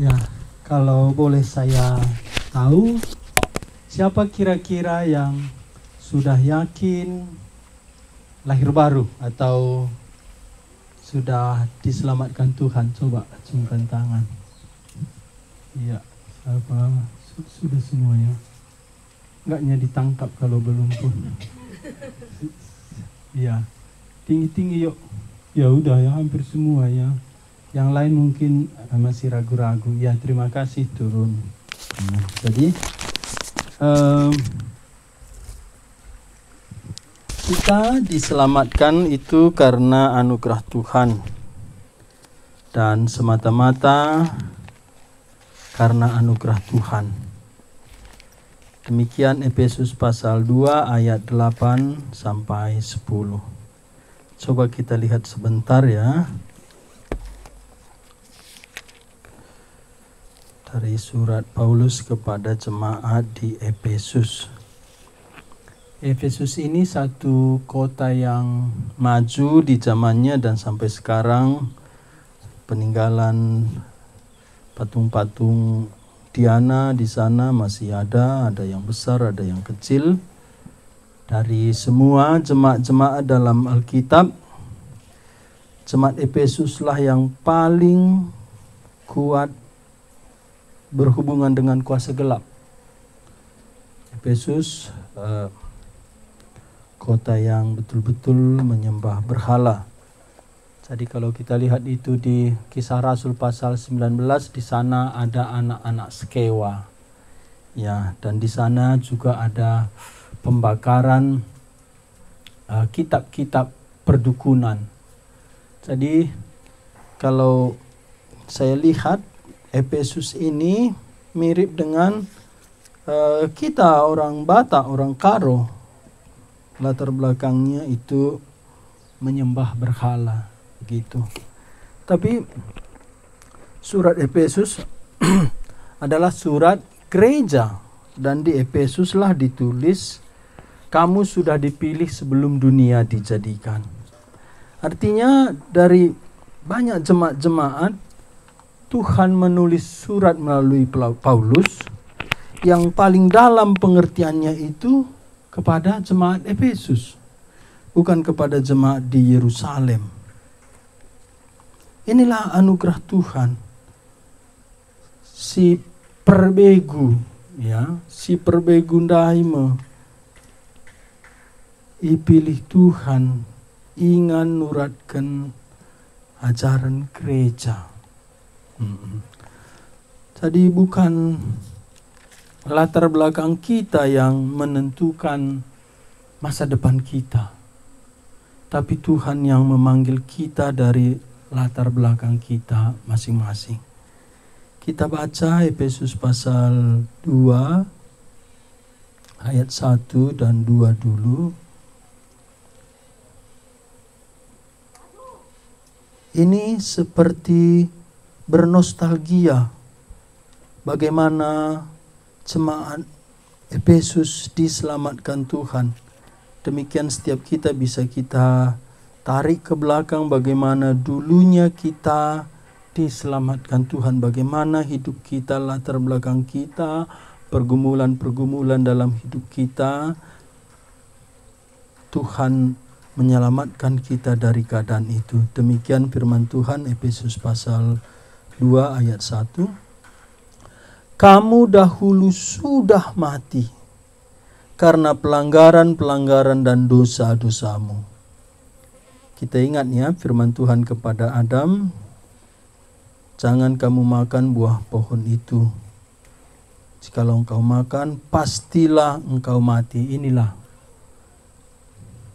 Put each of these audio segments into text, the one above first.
Ya, kalau boleh saya tahu siapa kira-kira yang sudah yakin lahir baru atau sudah diselamatkan Tuhan? Coba cungkan tangan. Iya, siapa sudah semuanya? Enggaknya ditangkap kalau belum pun. Iya. Tinggi-tinggi yuk. Ya udah ya hampir semua ya. Yang lain mungkin masih ragu-ragu. Ya terima kasih turun. Nah, jadi um, kita diselamatkan itu karena anugerah Tuhan dan semata-mata karena anugerah Tuhan. Demikian Efesus pasal 2 ayat 8 sampai 10. Coba kita lihat sebentar ya. dari surat Paulus kepada jemaat di Efesus. Efesus ini satu kota yang maju di zamannya dan sampai sekarang peninggalan patung-patung Diana di sana masih ada, ada yang besar, ada yang kecil. Dari semua jemaat-jemaat dalam Alkitab, jemaat Efesuslah yang paling kuat berhubungan dengan kuasa gelap. Efesus uh, kota yang betul-betul menyembah berhala. Jadi kalau kita lihat itu di kisah Rasul pasal 19 di sana ada anak-anak sekewa. Ya, dan di sana juga ada pembakaran eh, kitab-kitab uh, kitab -kitab perdukunan. Jadi kalau saya lihat Efesus ini mirip dengan uh, kita orang Batak, orang Karo. Latar belakangnya itu menyembah berhala gitu. Tapi surat Efesus adalah surat gereja dan di Efesuslah ditulis kamu sudah dipilih sebelum dunia dijadikan. Artinya dari banyak jemaat-jemaat Tuhan menulis surat melalui Paulus yang paling dalam pengertiannya itu kepada jemaat Efesus, bukan kepada jemaat di Yerusalem. Inilah anugerah Tuhan. Si perbegu, ya, si perbegu Daima dipilih Tuhan, ingan nuratkan ajaran gereja jadi bukan latar belakang kita yang menentukan masa depan kita. Tapi Tuhan yang memanggil kita dari latar belakang kita masing-masing. Kita baca Efesus pasal 2 ayat 1 dan 2 dulu. Ini seperti bernostalgia bagaimana jemaat Efesus diselamatkan Tuhan. Demikian setiap kita bisa kita tarik ke belakang bagaimana dulunya kita diselamatkan Tuhan, bagaimana hidup kita, latar belakang kita, pergumulan-pergumulan dalam hidup kita. Tuhan menyelamatkan kita dari keadaan itu. Demikian firman Tuhan Efesus pasal 2 ayat 1 Kamu dahulu sudah mati karena pelanggaran-pelanggaran dan dosa-dosamu. Kita ingat ya firman Tuhan kepada Adam, jangan kamu makan buah pohon itu. Jikalau engkau makan, pastilah engkau mati. Inilah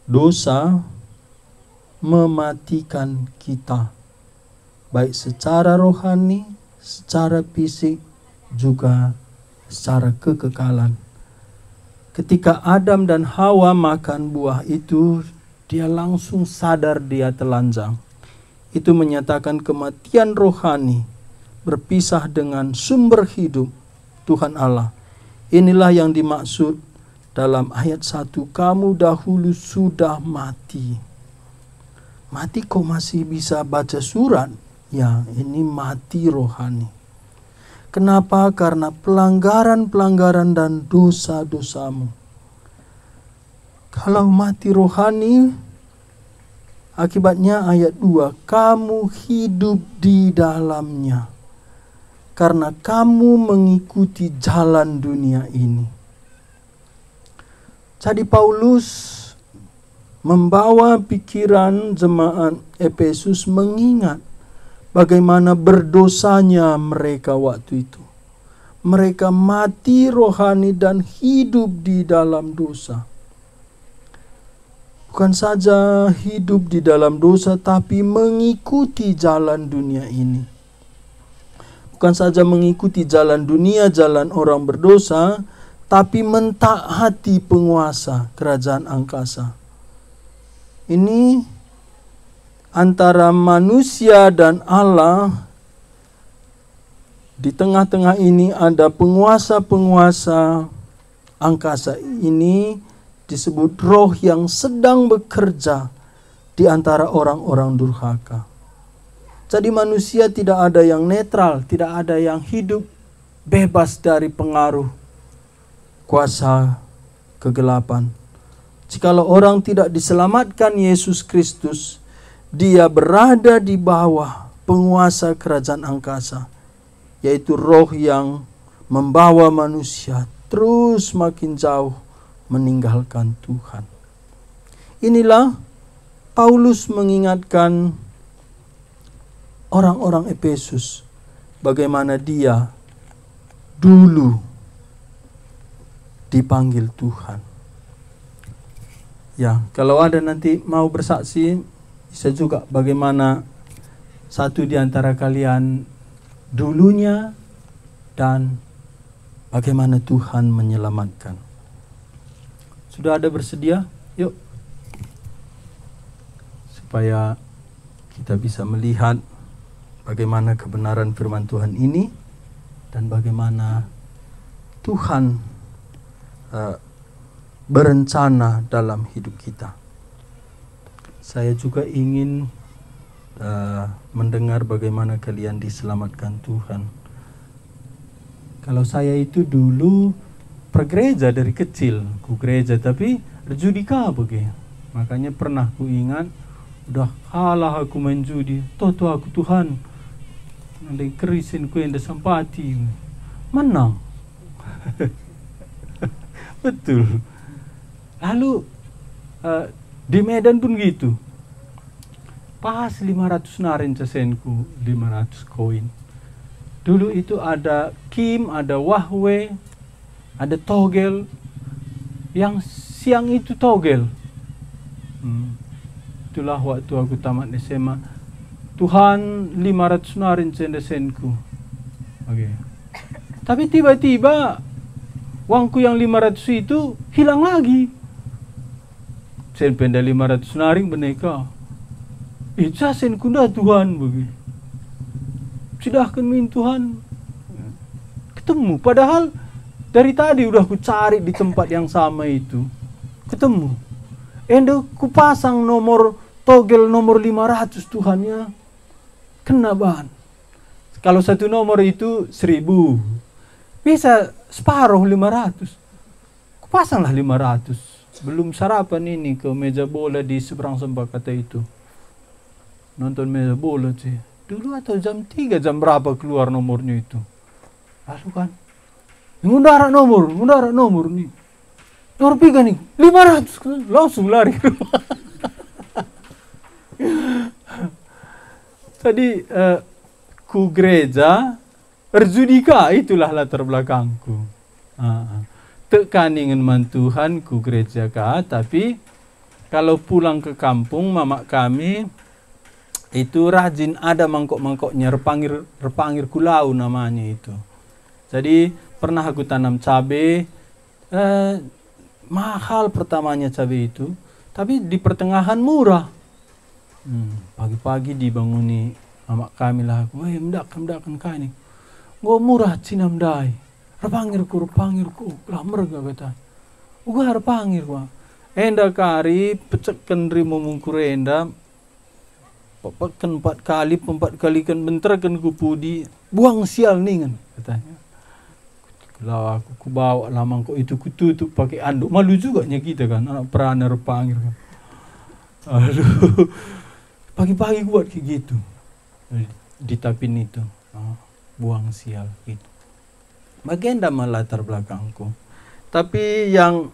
dosa mematikan kita baik secara rohani, secara fisik, juga secara kekekalan. Ketika Adam dan Hawa makan buah itu, dia langsung sadar dia telanjang. Itu menyatakan kematian rohani berpisah dengan sumber hidup Tuhan Allah. Inilah yang dimaksud dalam ayat 1, kamu dahulu sudah mati. Mati kok masih bisa baca surat, Ya, ini mati rohani. Kenapa? Karena pelanggaran-pelanggaran dan dosa-dosamu. Kalau mati rohani, akibatnya ayat 2, kamu hidup di dalamnya. Karena kamu mengikuti jalan dunia ini. Jadi Paulus membawa pikiran jemaat Efesus mengingat Bagaimana berdosanya mereka waktu itu. Mereka mati rohani dan hidup di dalam dosa. Bukan saja hidup di dalam dosa, tapi mengikuti jalan dunia ini. Bukan saja mengikuti jalan dunia, jalan orang berdosa, tapi mentaati penguasa kerajaan angkasa. Ini antara manusia dan Allah di tengah-tengah ini ada penguasa-penguasa angkasa ini disebut roh yang sedang bekerja di antara orang-orang durhaka. Jadi manusia tidak ada yang netral, tidak ada yang hidup bebas dari pengaruh kuasa kegelapan. Jikalau orang tidak diselamatkan Yesus Kristus, dia berada di bawah penguasa kerajaan angkasa, yaitu roh yang membawa manusia terus makin jauh meninggalkan Tuhan. Inilah Paulus mengingatkan orang-orang Efesus bagaimana dia dulu dipanggil Tuhan. Ya, kalau ada nanti mau bersaksi saya juga bagaimana satu di antara kalian dulunya dan bagaimana Tuhan menyelamatkan. Sudah ada bersedia? Yuk. Supaya kita bisa melihat bagaimana kebenaran firman Tuhan ini dan bagaimana Tuhan uh, berencana dalam hidup kita saya juga ingin uh, mendengar bagaimana kalian diselamatkan Tuhan. Kalau saya itu dulu pergereja dari kecil, ku gereja tapi judika begitu. Makanya pernah ku ingat, udah kalah aku main judi, toto aku Tuhan. Nanti kerisin ku yang disempati, Menang. Betul. Lalu uh, di Medan pun gitu. Pas 500 narin sesenku, 500 koin. Dulu itu ada Kim, ada Wahwe, ada Togel. Yang siang itu Togel. Hmm. Itulah waktu aku tamat SMA. Tuhan 500 narin sendesenku. Oke. Okay. Tapi tiba-tiba uangku yang 500 itu hilang lagi sen benda 500 naring beneka Ica sen kunda Tuhan sudah Silahkan min Tuhan Ketemu padahal dari tadi udah aku cari di tempat yang sama itu Ketemu Endo ku pasang nomor togel nomor 500 Tuhannya Kena bahan Kalau satu nomor itu seribu Bisa separuh 500 Ku pasanglah 500 belum sarapan ini ke meja bola di seberang kata itu nonton meja bola sih dulu atau jam tiga jam berapa keluar nomornya itu lalu kan ngundarak nomor ngundarak nomor nih nomor tiga nih ratus langsung lari tadi uh, ku gereja Erjudika itulah latar belakangku. Uh, uh tekaningan mantuhan ku gereja ka tapi kalau pulang ke kampung mamak kami itu rajin ada mangkok-mangkoknya repangir repangir kulau namanya itu jadi pernah aku tanam cabai eh, mahal pertamanya cabai itu tapi di pertengahan murah pagi hmm, pagi-pagi dibanguni mamak kami lah aku weh mendakkan mendakkan kani gua murah cina mendai ರಪಾಂಗಿರ್ಕು ರಪಾಂಗಿರ್ಕು ಲಾಮರ್ಗ ಬೇತಾ ಉಗ ರಪಾಂಗಿರ್ವ enda kari pecek kendri memungkur enda pepeken empat kali empat kali kan benterkan kupudi buang sial kan, katanya Lah aku ku bawa lamang kok itu kututup pakai anduk malu juga nya kita kan anak perana repangir kan aduh pagi-pagi buat kayak gitu ditapin itu ah, buang sial gitu agenda latar belakangku. Tapi yang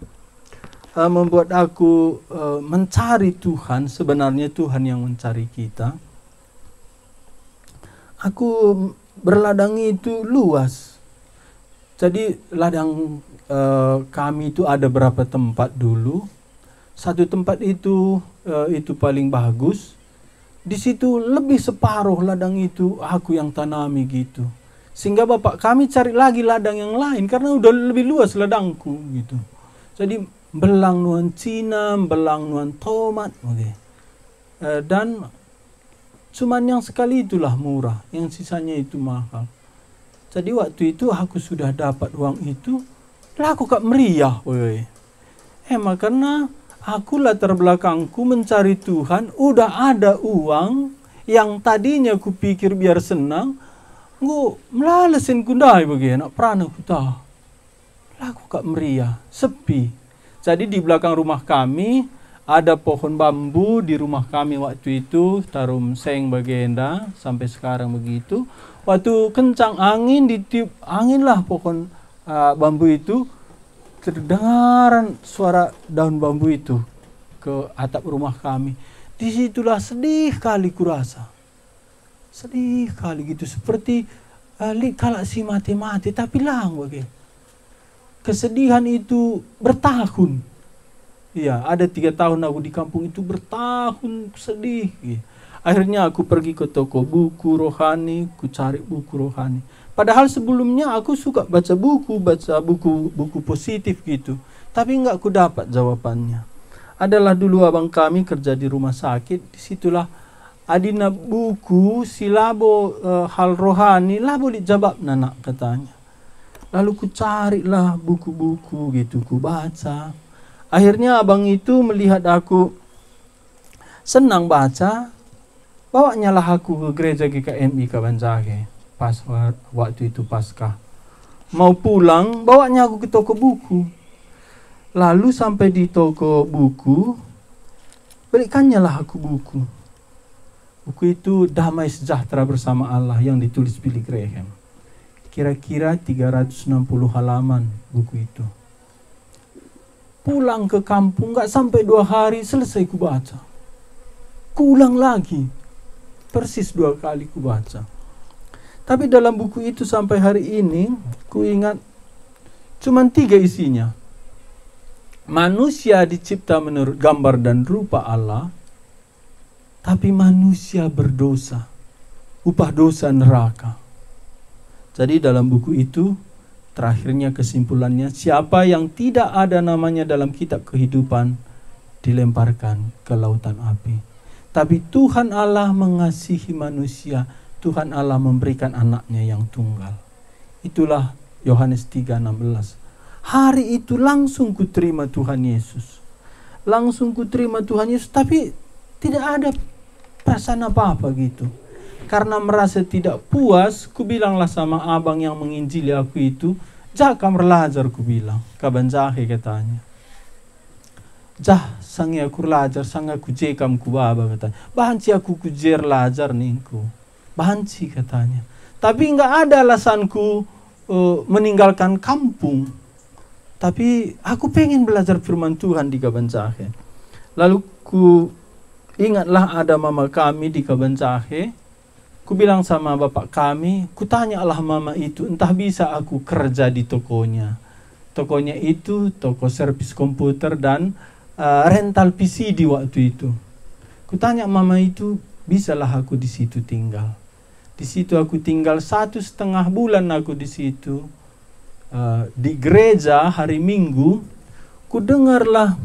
uh, membuat aku uh, mencari Tuhan, sebenarnya Tuhan yang mencari kita. Aku berladang itu luas. Jadi ladang uh, kami itu ada berapa tempat dulu. Satu tempat itu uh, itu paling bagus. Di situ lebih separuh ladang itu aku yang tanami gitu sehingga bapak kami cari lagi ladang yang lain karena udah lebih luas ladangku gitu jadi belang nuan Cina belang nuan tomat okay. Eh, dan cuman yang sekali itulah murah yang sisanya itu mahal jadi waktu itu aku sudah dapat uang itu lah aku kak meriah woi emang eh, karena aku latar belakangku mencari Tuhan udah ada uang yang tadinya kupikir biar senang Ngu melalesin gundai bagi nak prana kita. Lagu kak meriah, sepi. Jadi di belakang rumah kami ada pohon bambu di rumah kami waktu itu tarum seng bagenda sampai sekarang begitu. Waktu kencang angin ditiup angin lah pohon uh, bambu itu terdengaran suara daun bambu itu ke atap rumah kami. Disitulah sedih kali kurasa Sedih kali gitu. Seperti uh, kalau si mati-mati tapi lang okay. Kesedihan itu bertahun. ya ada tiga tahun aku di kampung itu bertahun sedih. Ya. Akhirnya aku pergi ke toko buku rohani, ku cari buku rohani. Padahal sebelumnya aku suka baca buku, baca buku buku positif gitu. Tapi nggak ku dapat jawabannya. Adalah dulu abang kami kerja di rumah sakit, disitulah adina buku silabo uh, eh, hal rohani labo dijawab nanak katanya lalu ku carilah buku-buku gitu ku baca akhirnya abang itu melihat aku senang baca Bawa nyalah aku ke gereja GKMI Kabanjake pas waktu itu pasca mau pulang bawanya aku ke toko buku lalu sampai di toko buku belikannya lah aku buku Buku itu Damai Sejahtera Bersama Allah yang ditulis Billy Graham. Kira-kira 360 halaman buku itu. Pulang ke kampung nggak sampai dua hari selesai kubaca baca. lagi. Persis dua kali kubaca Tapi dalam buku itu sampai hari ini ku ingat cuman tiga isinya. Manusia dicipta menurut gambar dan rupa Allah tapi manusia berdosa, upah dosa neraka. Jadi dalam buku itu terakhirnya kesimpulannya siapa yang tidak ada namanya dalam kitab kehidupan dilemparkan ke lautan api. Tapi Tuhan Allah mengasihi manusia, Tuhan Allah memberikan anaknya yang tunggal. Itulah Yohanes 3:16. Hari itu langsung kuterima Tuhan Yesus. Langsung kuterima Tuhan Yesus, tapi tidak ada perasaan apa-apa gitu. Karena merasa tidak puas, ku bilanglah sama abang yang menginjili aku itu, Jaka belajar. ku bilang, kaban jahe katanya. Jah sangi aku belajar. sang aku jekam ku baba katanya. Banci aku kujer lajar ningku. Banci katanya. Tapi nggak ada alasanku uh, e, meninggalkan kampung. Tapi aku pengen belajar firman Tuhan di kaban jahe. Lalu ku Ingatlah ada mama kami di cahe. Ku bilang sama bapak kami, ku tanyalah mama itu, entah bisa aku kerja di tokonya. Tokonya itu toko servis komputer dan uh, rental PC di waktu itu. Ku tanya mama itu, bisalah aku di situ tinggal. Di situ aku tinggal satu setengah bulan aku di situ. Uh, di gereja hari Minggu, ku dengarlah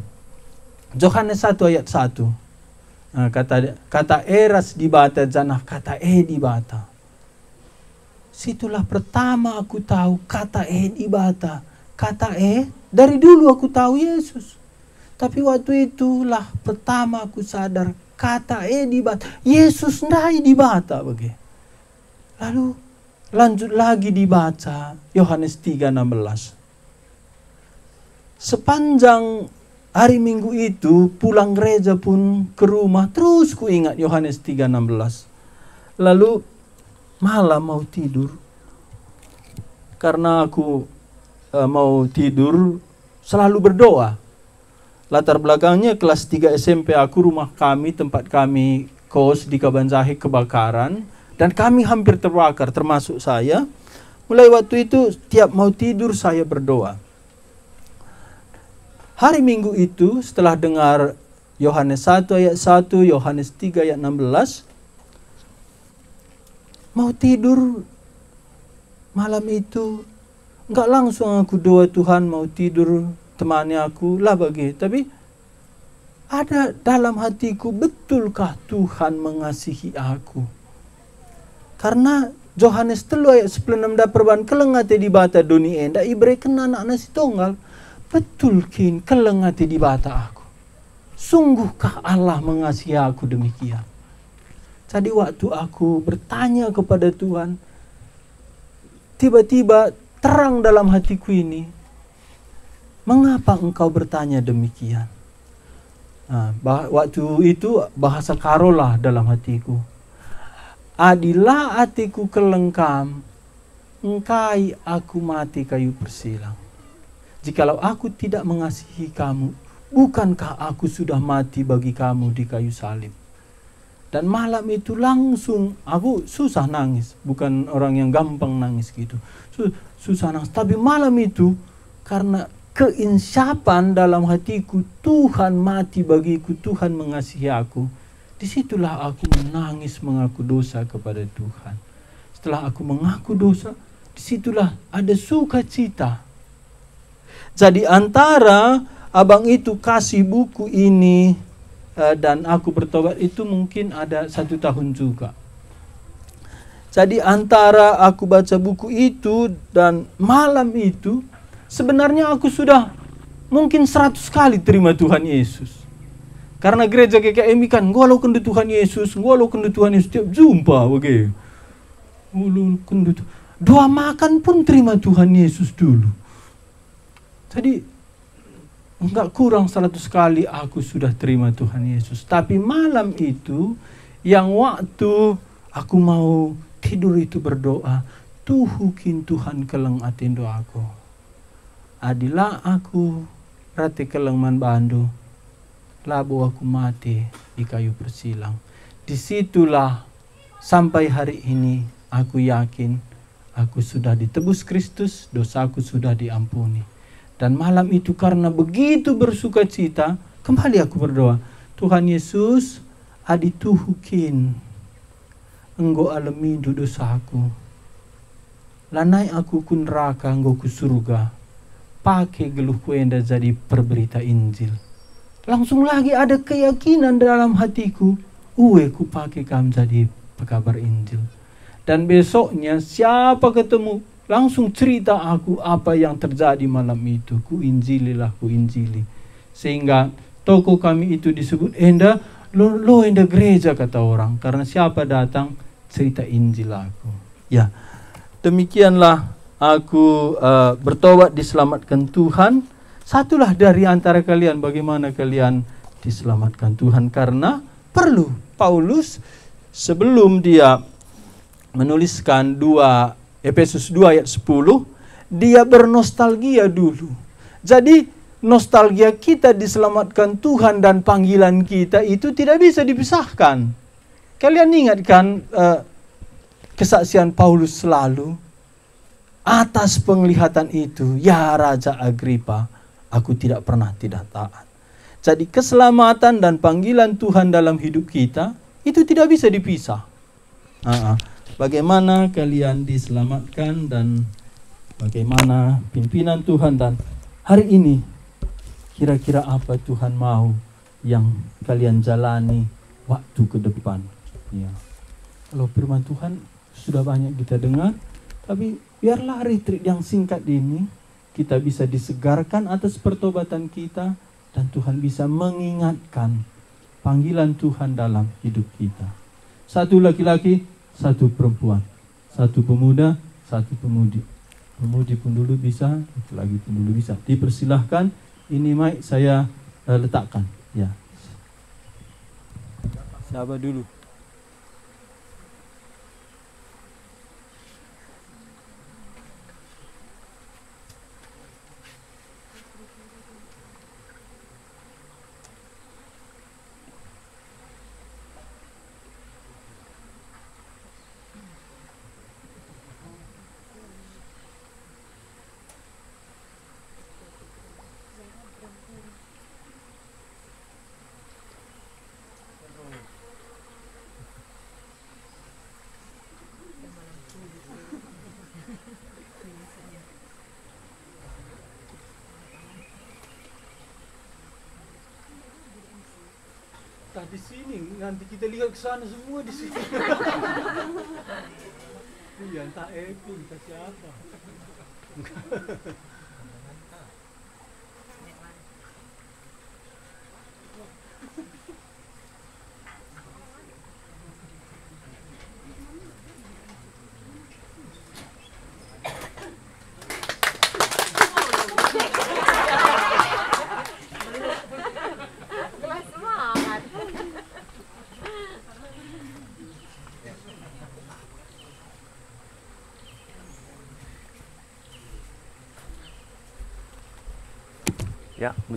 Yohanes 1 ayat 1. Ah, kata kata eras di bata janah kata e di bata situlah pertama aku tahu kata e di bata kata e dari dulu aku tahu Yesus tapi waktu itulah pertama aku sadar kata e di bata Yesus ndai di bata bagi lalu lanjut lagi dibaca Yohanes 3:16 sepanjang Hari Minggu itu pulang gereja pun ke rumah terus ku ingat Yohanes 3:16. Lalu malam mau tidur. Karena aku e, mau tidur selalu berdoa. Latar belakangnya kelas 3 SMP aku rumah kami tempat kami kos di Kabanjahe kebakaran dan kami hampir terbakar termasuk saya. Mulai waktu itu tiap mau tidur saya berdoa. Hari Minggu itu setelah dengar Yohanes 1 ayat 1, Yohanes 3 ayat 16 mau tidur malam itu enggak langsung aku doa Tuhan mau tidur temani aku lah bagi tapi ada dalam hatiku betulkah Tuhan mengasihi aku karena Yohanes telu ayat 96 dah perban kelengate di bata dunia ndak ibre kena anak nasi tonggal Betul kin kelengati di bata aku. Sungguhkah Allah mengasihi aku demikian? Jadi waktu aku bertanya kepada Tuhan, tiba-tiba terang dalam hatiku ini, mengapa engkau bertanya demikian? Nah, waktu itu bahasa karolah dalam hatiku. Adilah hatiku kelengkam, engkai aku mati kayu persilang Jikalau aku tidak mengasihi kamu, bukankah aku sudah mati bagi kamu di kayu salib? Dan malam itu langsung aku susah nangis, bukan orang yang gampang nangis gitu. Susah nangis, tapi malam itu karena keinsapan dalam hatiku, Tuhan mati bagiku, Tuhan mengasihi aku. Disitulah aku menangis mengaku dosa kepada Tuhan. Setelah aku mengaku dosa, disitulah ada sukacita jadi antara abang itu kasih buku ini eh, dan aku bertobat itu mungkin ada satu tahun juga. Jadi antara aku baca buku itu dan malam itu sebenarnya aku sudah mungkin seratus kali terima Tuhan Yesus. Karena gereja KKMI kan gua lo kendu Tuhan Yesus, gua lo kendu Tuhan Yesus tiap jumpa oke. Okay. Dua makan pun terima Tuhan Yesus dulu. Tadi enggak kurang seratus kali aku sudah terima Tuhan Yesus. Tapi malam itu yang waktu aku mau tidur itu berdoa, tuhukin Tuhan keleng atin doaku. Adilah aku rati keleng man bandu. Labu aku mati di kayu bersilang. Disitulah sampai hari ini aku yakin aku sudah ditebus Kristus, dosaku sudah diampuni. Dan malam itu karena begitu bersuka cita, kembali aku berdoa. Tuhan Yesus, adi tuhukin. Engkau alami aku Lanai aku kun neraka, engkau ku surga. Pakai geluhku yang dah jadi perberita Injil. Langsung lagi ada keyakinan dalam hatiku. Uwe ku pakai kam jadi pekabar Injil. Dan besoknya siapa ketemu Langsung cerita aku apa yang terjadi malam itu. Ku injililah, ku injili. Sehingga toko kami itu disebut Enda, lo, lo Enda gereja kata orang. Karena siapa datang cerita Injil aku. Ya, demikianlah aku uh, bertobat diselamatkan Tuhan. Satulah dari antara kalian bagaimana kalian diselamatkan Tuhan karena perlu Paulus sebelum dia menuliskan dua Efesus 2 ayat 10, dia bernostalgia dulu. Jadi nostalgia kita diselamatkan Tuhan dan panggilan kita itu tidak bisa dipisahkan. Kalian ingatkan uh, kesaksian Paulus selalu atas penglihatan itu, ya Raja Agripa, aku tidak pernah tidak taat. Jadi keselamatan dan panggilan Tuhan dalam hidup kita itu tidak bisa dipisah. Uh -uh bagaimana kalian diselamatkan dan bagaimana pimpinan Tuhan dan hari ini kira-kira apa Tuhan mau yang kalian jalani waktu ke depan ya kalau firman Tuhan sudah banyak kita dengar tapi biarlah retreat yang singkat ini kita bisa disegarkan atas pertobatan kita dan Tuhan bisa mengingatkan panggilan Tuhan dalam hidup kita satu laki-laki satu perempuan, satu pemuda, satu pemudi. Pemudi pun dulu bisa, itu lagi pun dulu bisa. Dipersilahkan, ini mic saya uh, letakkan. Ya. Siapa dulu? sini nanti kita lihat ke sana semua di sini iya entah epic, entah siapa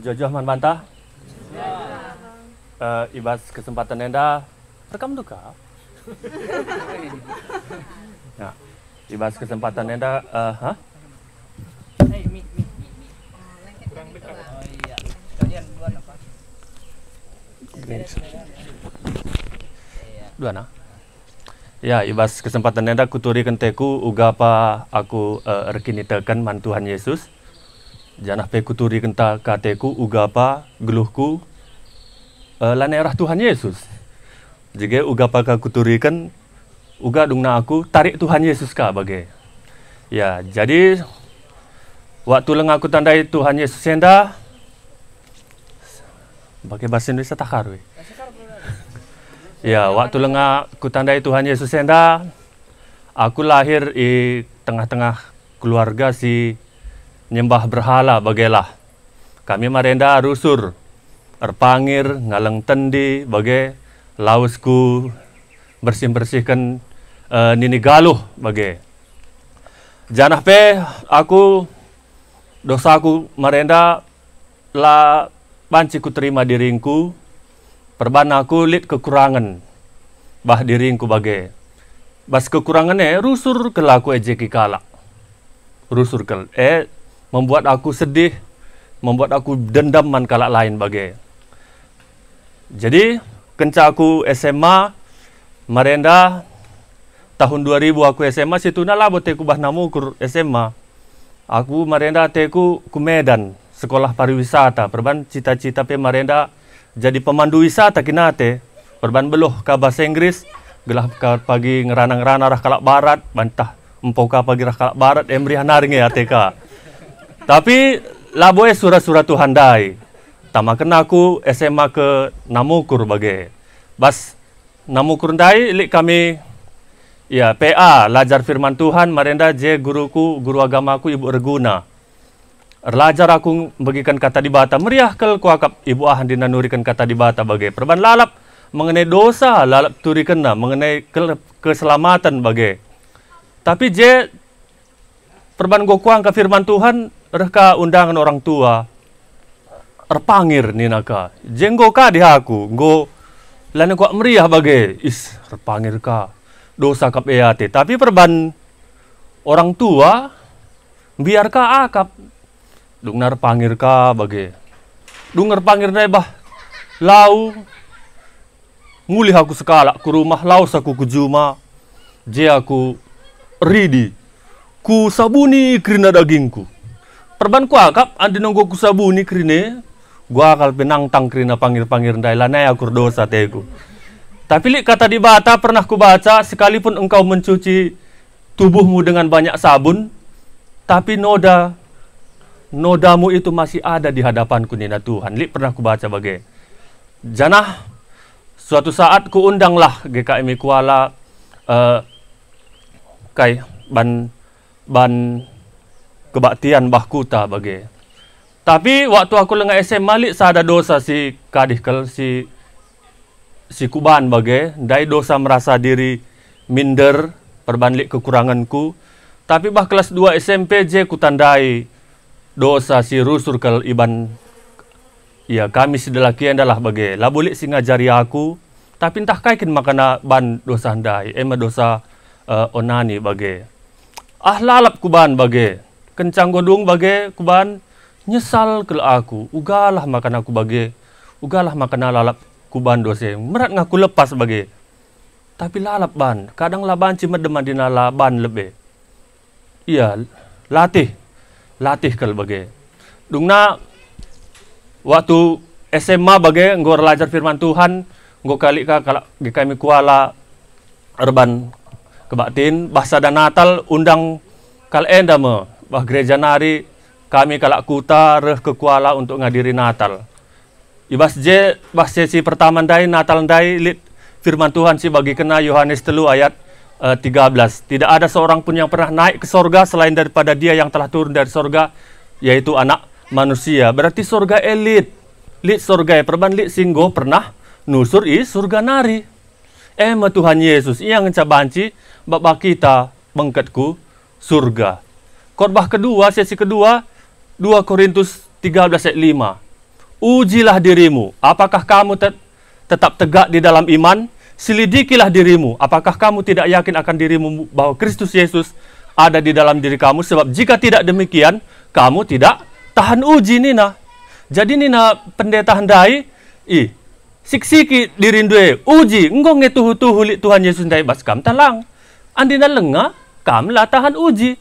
Jojo Man Bantah. Uh, ibas kesempatan enda rekam duka. ya. ibas kesempatan enda uh, eh, hah? Oh, iya. Dua nah. Ya, ibas kesempatan enda kuturi kenteku uga apa aku uh, eh, rekinitakan mantuhan Yesus. Janah pekuturi kenta kateku ugapa geluhku uh, eh, lan erah Tuhan Yesus. Jige ugapa kakuturikan uga dungna aku tarik Tuhan Yesus ka bagai. Ya, jadi waktu leng aku tandai Tuhan Yesus senda bagai bahasa Indonesia takar we. ya, waktu leng aku tandai Tuhan Yesus senda aku lahir di tengah-tengah keluarga si nyembah berhala bagailah Kami marenda rusur, erpangir, ngaleng tendi, bagai lausku bersih-bersihkan uh, nini galuh bagai. Janah pe aku dosaku marenda la banci ku terima diringku, perban aku lid kekurangan bah diringku bagai. Bas kekurangannya rusur kelaku ejeki kala Rusur kel eh membuat aku sedih, membuat aku dendam kalak lain bagai. Jadi, kencaku aku SMA, merenda tahun 2000 aku SMA situ lah aku bah bahnamu kur SMA. Aku merenda teku ku Medan, sekolah pariwisata. Perban cita-cita pe merenda jadi pemandu wisata te, Perban beloh ke bahasa Inggris, gelah pagi ngerana-ngerana rah kalak barat, bantah empoka pagi rah kalak barat, emri hanaring ya teka. Tapi labo laboe surat-surat Tuhan dai. Tama kena aku SMA ke Namukur bagai. Bas Namukur dai lik kami ya PA lajar firman Tuhan marenda je guruku guru agamaku Ibu Reguna. Erlajar aku bagikan kata di bata meriah kel kuakap ibu ahan nurikan kata di bata bagai perban lalap mengenai dosa lalap turi kena mengenai keselamatan bagai tapi je perban gokuang ke firman Tuhan Reka undangan orang tua. Erpangir ni naka. Jenggo ka dia aku. Go lana kuat meriah bagai. Is erpangir ka. Dosa kap eate. Tapi perban orang tua biar ka akap. Dungnar pangir ka bagai. Dungar pangir nebah, Lau nguli aku sekala ku rumah laus aku kujuma. Je aku ridi. Ku sabuni kerina dagingku perban ku akap andi nunggu ku sabuni krine gua akal penang tang krina panggil panggil dailana ya kur dosa teku tapi lik kata di bata pernah ku baca sekalipun engkau mencuci tubuhmu dengan banyak sabun tapi noda nodamu itu masih ada di hadapanku nina Tuhan lik pernah ku baca bagai janah suatu saat ku undanglah GKM Kuala uh, kai ban ban kebaktian bahkuta bagi. Tapi waktu aku lengah SM Malik ada dosa si kadihkel si si kuban bagai dari dosa merasa diri minder perbanding kekuranganku. Tapi bah kelas 2 SMP je ku tandai dosa si rusur kel iban ya kami sedelaki adalah bagai lah boleh ngajari aku tapi entah kaikin makana ban dosa handai ema dosa eh, onani bagi ah lalap kuban bagi kencang gondung bage kuban nyesal ke aku ugalah makan aku bage ugalah makan lalap kuban dose merat ngaku lepas bage tapi lalap ban kadang laban cuma demam di ban lebih, iya latih latih ke bage dungna waktu SMA bage ngor belajar firman Tuhan ngor kali ka kala kami kuala urban kebatin bahasa dan Natal undang kal endame bah gereja nari kami kalak kuta reh ke Kuala untuk ngadiri Natal. Ibas je bah sesi pertama dai Natal dai lit firman Tuhan si bagi kena Yohanes telu ayat uh, eh, 13. Tidak ada seorang pun yang pernah naik ke sorga selain daripada dia yang telah turun dari sorga yaitu anak manusia. Berarti sorga elit. Lit sorga ya perban lit singgo pernah nusur i surga nari. Eh Tuhan Yesus yang ngecabanci bapak kita mengketku surga. Khotbah kedua, sesi kedua, 2 Korintus 13 ayat 5. Ujilah dirimu, apakah kamu te tetap tegak di dalam iman? Selidikilah dirimu, apakah kamu tidak yakin akan dirimu bahwa Kristus Yesus ada di dalam diri kamu? Sebab jika tidak demikian, kamu tidak tahan uji, Nina. Jadi Nina pendeta hendai, i siksiki dirindue uji, engkong ngetuhu-tuhu Tuhan Yesus ndai baskam talang. Andina lengah kamlah tahan uji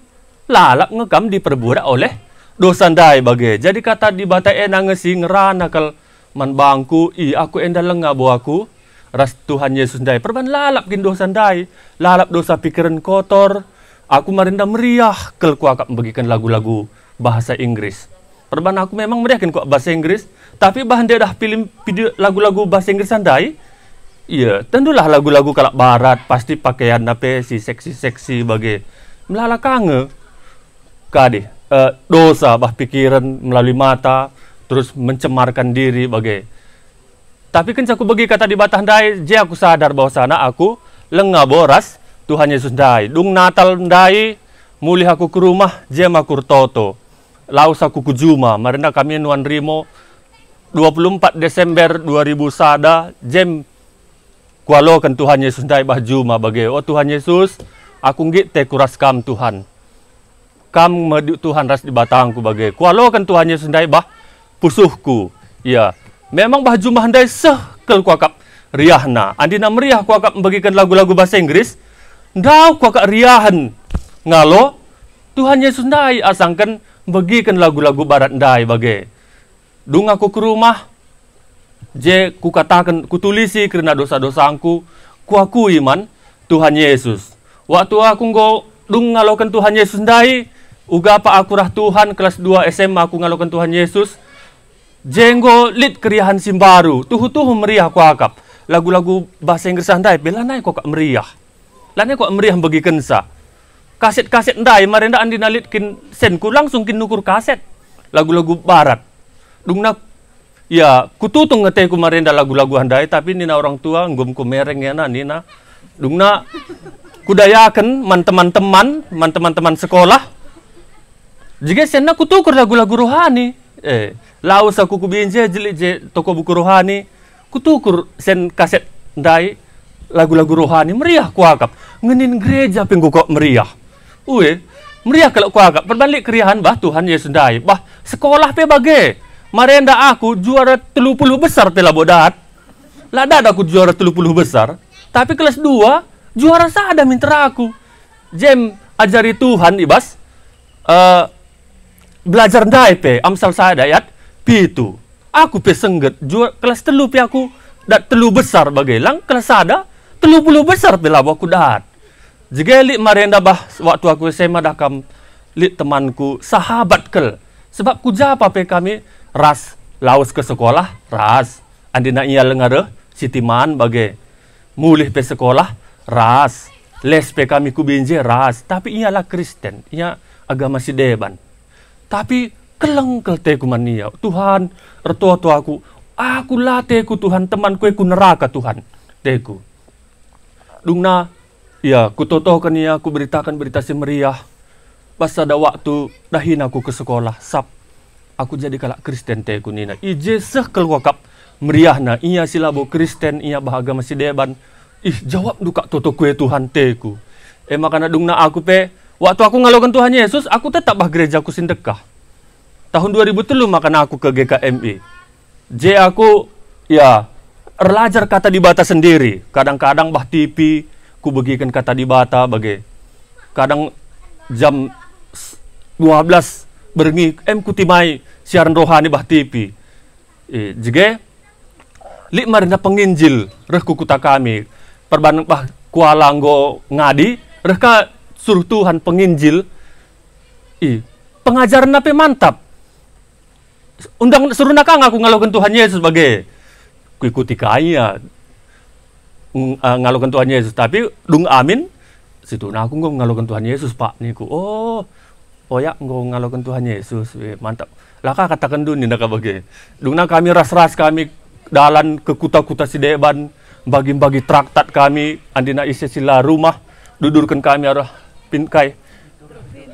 lalak ngekam diperbudak oleh dosa dai bagai. Jadi kata di batai enang ngesing rana kal man bangku i aku enda lenga bo aku ras Tuhan Yesus dai perban lalap kin dosa dai lalap dosa pikiran kotor aku marinda meriah kel ku membagikan lagu-lagu bahasa Inggris perban aku memang kin ku bahasa Inggris tapi bahan dia dah pilih video lagu-lagu bahasa Inggris ndai. Iya, tentulah lagu-lagu kalak barat pasti pakaian nape si seksi-seksi bagai melala kange kadi e, eh, dosa bah pikiran melalui mata terus mencemarkan diri bagai tapi kan aku bagi kata di batah dai je aku sadar bahwa sana aku lengah boras Tuhan Yesus dai dung natal dai mulih aku ke rumah je makur toto laus aku ke juma marina kami nuan rimo 24 Desember 2000 sada jem kualokan Tuhan Yesus dai bah juma bagai oh Tuhan Yesus aku nggih te kuras Tuhan kam Tuhan ras di batangku bagai kualo kan Tuhan Yesus sendai bah pusuhku ya memang bah jumlah handai seh kel kuakap riahna Andi andina meriah kuakap membagikan lagu-lagu bahasa Inggris ndau kuakap riahan ngalo Tuhan Yesus ndai asangkan membagikan lagu-lagu barat ndai bagai dung aku ke rumah je ku katakan ku tulisi kerana dosa-dosaku ku aku iman Tuhan Yesus waktu aku nggo dung ngalokan Tuhan Yesus ndai Uga pa aku rah Tuhan kelas 2 SMA aku ngalokan Tuhan Yesus. Jenggo lit keriahan simbaru. Tuhu tuhu meriah aku akap. Lagu-lagu bahasa Inggris andai bela naik kok meriah. Lainnya kok meriah bagi kensa. Kaset-kaset ndai. marenda andi nalit kin senku langsung kin nukur kaset. Lagu-lagu barat. Dungna ya kututung ngeteh ku marenda lagu-lagu handai tapi nina orang tua ngom ku mereng ya na nina. Dungna kudayakan man teman-teman, man teman-teman sekolah, jika senna kutukur lagu-lagu rohani eh lau laus aku binje jeli je toko buku rohani kutukur sen kaset dai lagu-lagu rohani meriah ku kuagap ngenin gereja pinggu kok meriah uwe meriah kalau ku kuagap berbalik keriahan bah Tuhan Yesus dai bah sekolah pe bage marenda aku juara telu puluh besar pe labodat lada aku juara telu puluh besar tapi kelas dua juara ada minter aku jem ajari Tuhan ibas uh, belajar pe amsal saya sadayat pitu aku pe sengget jua kelas telu pe aku dat telu besar bagai lang kelas ada telu puluh besar pe lah aku dat jige li marenda bah waktu aku sema dah kam li temanku sahabat kel sebab ku japa pe kami ras laus ke sekolah ras andina iya lengare sitiman bagai mulih pe sekolah ras les pe kami ku binje ras tapi ialah Kristen ia agama si deban tapi keleng kelte kumania Tuhan retua tua aku aku lateku Tuhan teman kueku neraka Tuhan teku dungna ya ku totohkan ya ku beritakan berita si meriah pas ada waktu dahin aku ke sekolah sap aku jadi kalak Kristen teku nina ije sekel wakap meriahna iya silabo Kristen iya bahagia masih deban ih jawab duka toto kue ya, Tuhan teku eh makana dungna aku pe Waktu aku ngalokan Tuhan Yesus, aku tetap bah gereja aku sindekah. Tahun 2003 makan aku ke GKMI. J aku ya relajar kata di bata sendiri. Kadang-kadang bah TV ku bagikan kata di bata bagai. Kadang jam 12 berengi em kutimai siaran rohani bah TV. E, eh, jige li marina penginjil reh kukuta kami. Perban bah kualanggo ngadi reh suruh Tuhan penginjil i pengajaran apa mantap undang suruh nakang aku ngalukan Tuhan Yesus sebagai kuikuti kaya eh, ngalukan Tuhan Yesus tapi dung amin situ nah aku nggak ngalukan Tuhan Yesus pak niku oh oh ya nggak ngalukan Tuhan Yesus eh, mantap lah katakan dunia nak bagai dung nah, kami ras ras kami dalan ke kuta-kuta deban bagi-bagi traktat kami, andina isi sila rumah, dudurkan kami arah Pintai,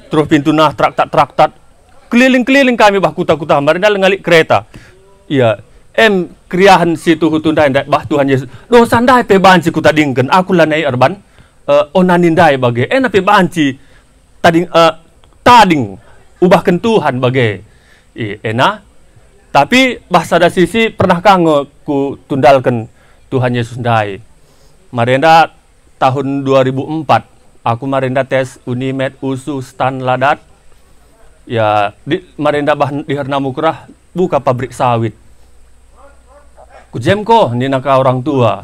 terus pintu nah traktat traktat keliling-keliling kami bah kuta-kuta marina lengalik kereta iya em kriahan situ hutun dai bah Tuhan Yesus dosa sandai pe banci kuta dingken aku lanai erban uh, eh, onanin dai bage en eh, pe banci tading uh, eh, tading ubahkan Tuhan bage iya ena tapi bahasa ada sisi pernah kango ku tundalkan Tuhan Yesus dai marenda tahun 2004 aku marinda tes Unimed Usu Stan Ladat ya di marinda bah di Hernamukrah buka pabrik sawit kujemko nina ka orang tua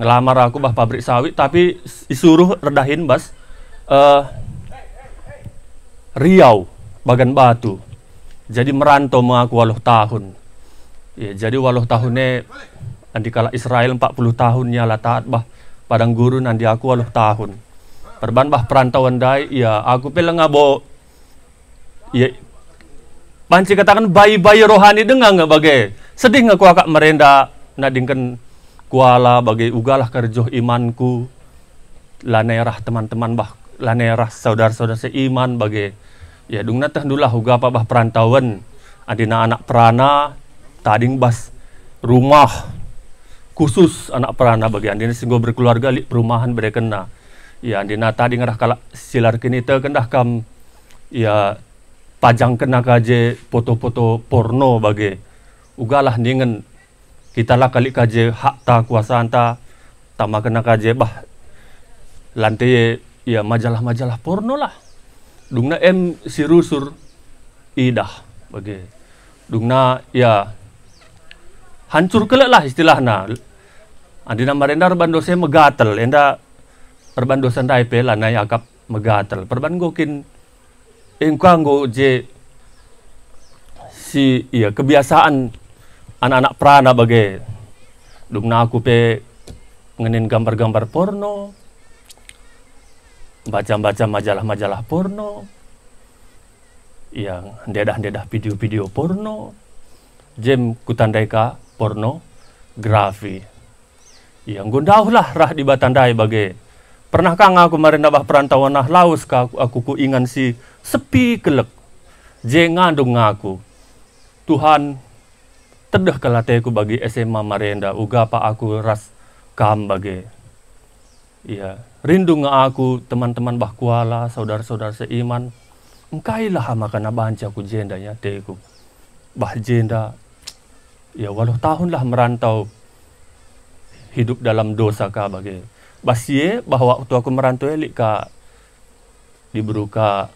ngelamar aku bah pabrik sawit tapi disuruh redahin bas uh, Riau bagan batu jadi merantau aku waluh tahun ya, jadi waluh tahunnya nanti kalau Israel 40 tahunnya lah taat bah padang guru nanti aku waluh tahun perban bah perantauan dai ya aku pelang abo ya panci katakan bayi-bayi rohani dengar nggak bagai sedih nggak kuakak merenda merenda nadingkan kuala bagai ugalah kerjoh imanku lanerah teman-teman bah lanerah saudara-saudara seiman bagai ya dungna teh dulah uga apa bah perantauan adina anak perana tading bas rumah khusus anak perana bagi andina singgo berkeluarga li perumahan berkena ya di nata di ngerah kala silar kini te kendah kam ya pajang kena kaje foto-foto porno bagi ugalah ningen kita lah kali kaje hak ta kuasa anta tama kena kaje bah lantai ya majalah-majalah porno lah dungna em sirusur idah bagi dungna ya hancur kelak lah istilahna, Andi marendar bandose megatel enda perban dosan dai pe la nai agap megatel perban gokin ingkuang go je si iya kebiasaan anak-anak prana bagai dumna aku pe ngenin gambar-gambar porno baca-baca majalah-majalah porno yang dedah-dedah video-video porno jem kutandai ka porno grafi yang gondaulah rah di batandai bagai pernahkah kang aku kemarin abah perantauan nah laus ka aku, aku ku ingan si sepi kelek. Je ngandung ngaku. Tuhan tedah kelateku bagi SMA Marenda apa aku ras kam bagi. Iya, rindu nga aku teman-teman bahkuala kuala, saudara-saudara seiman. Engkailah makan banci aku jenda ya teku. Bah jenda ya walau tahun lah merantau hidup dalam dosa ka bagi basie bahwa waktu aku merantau elik ka diberuka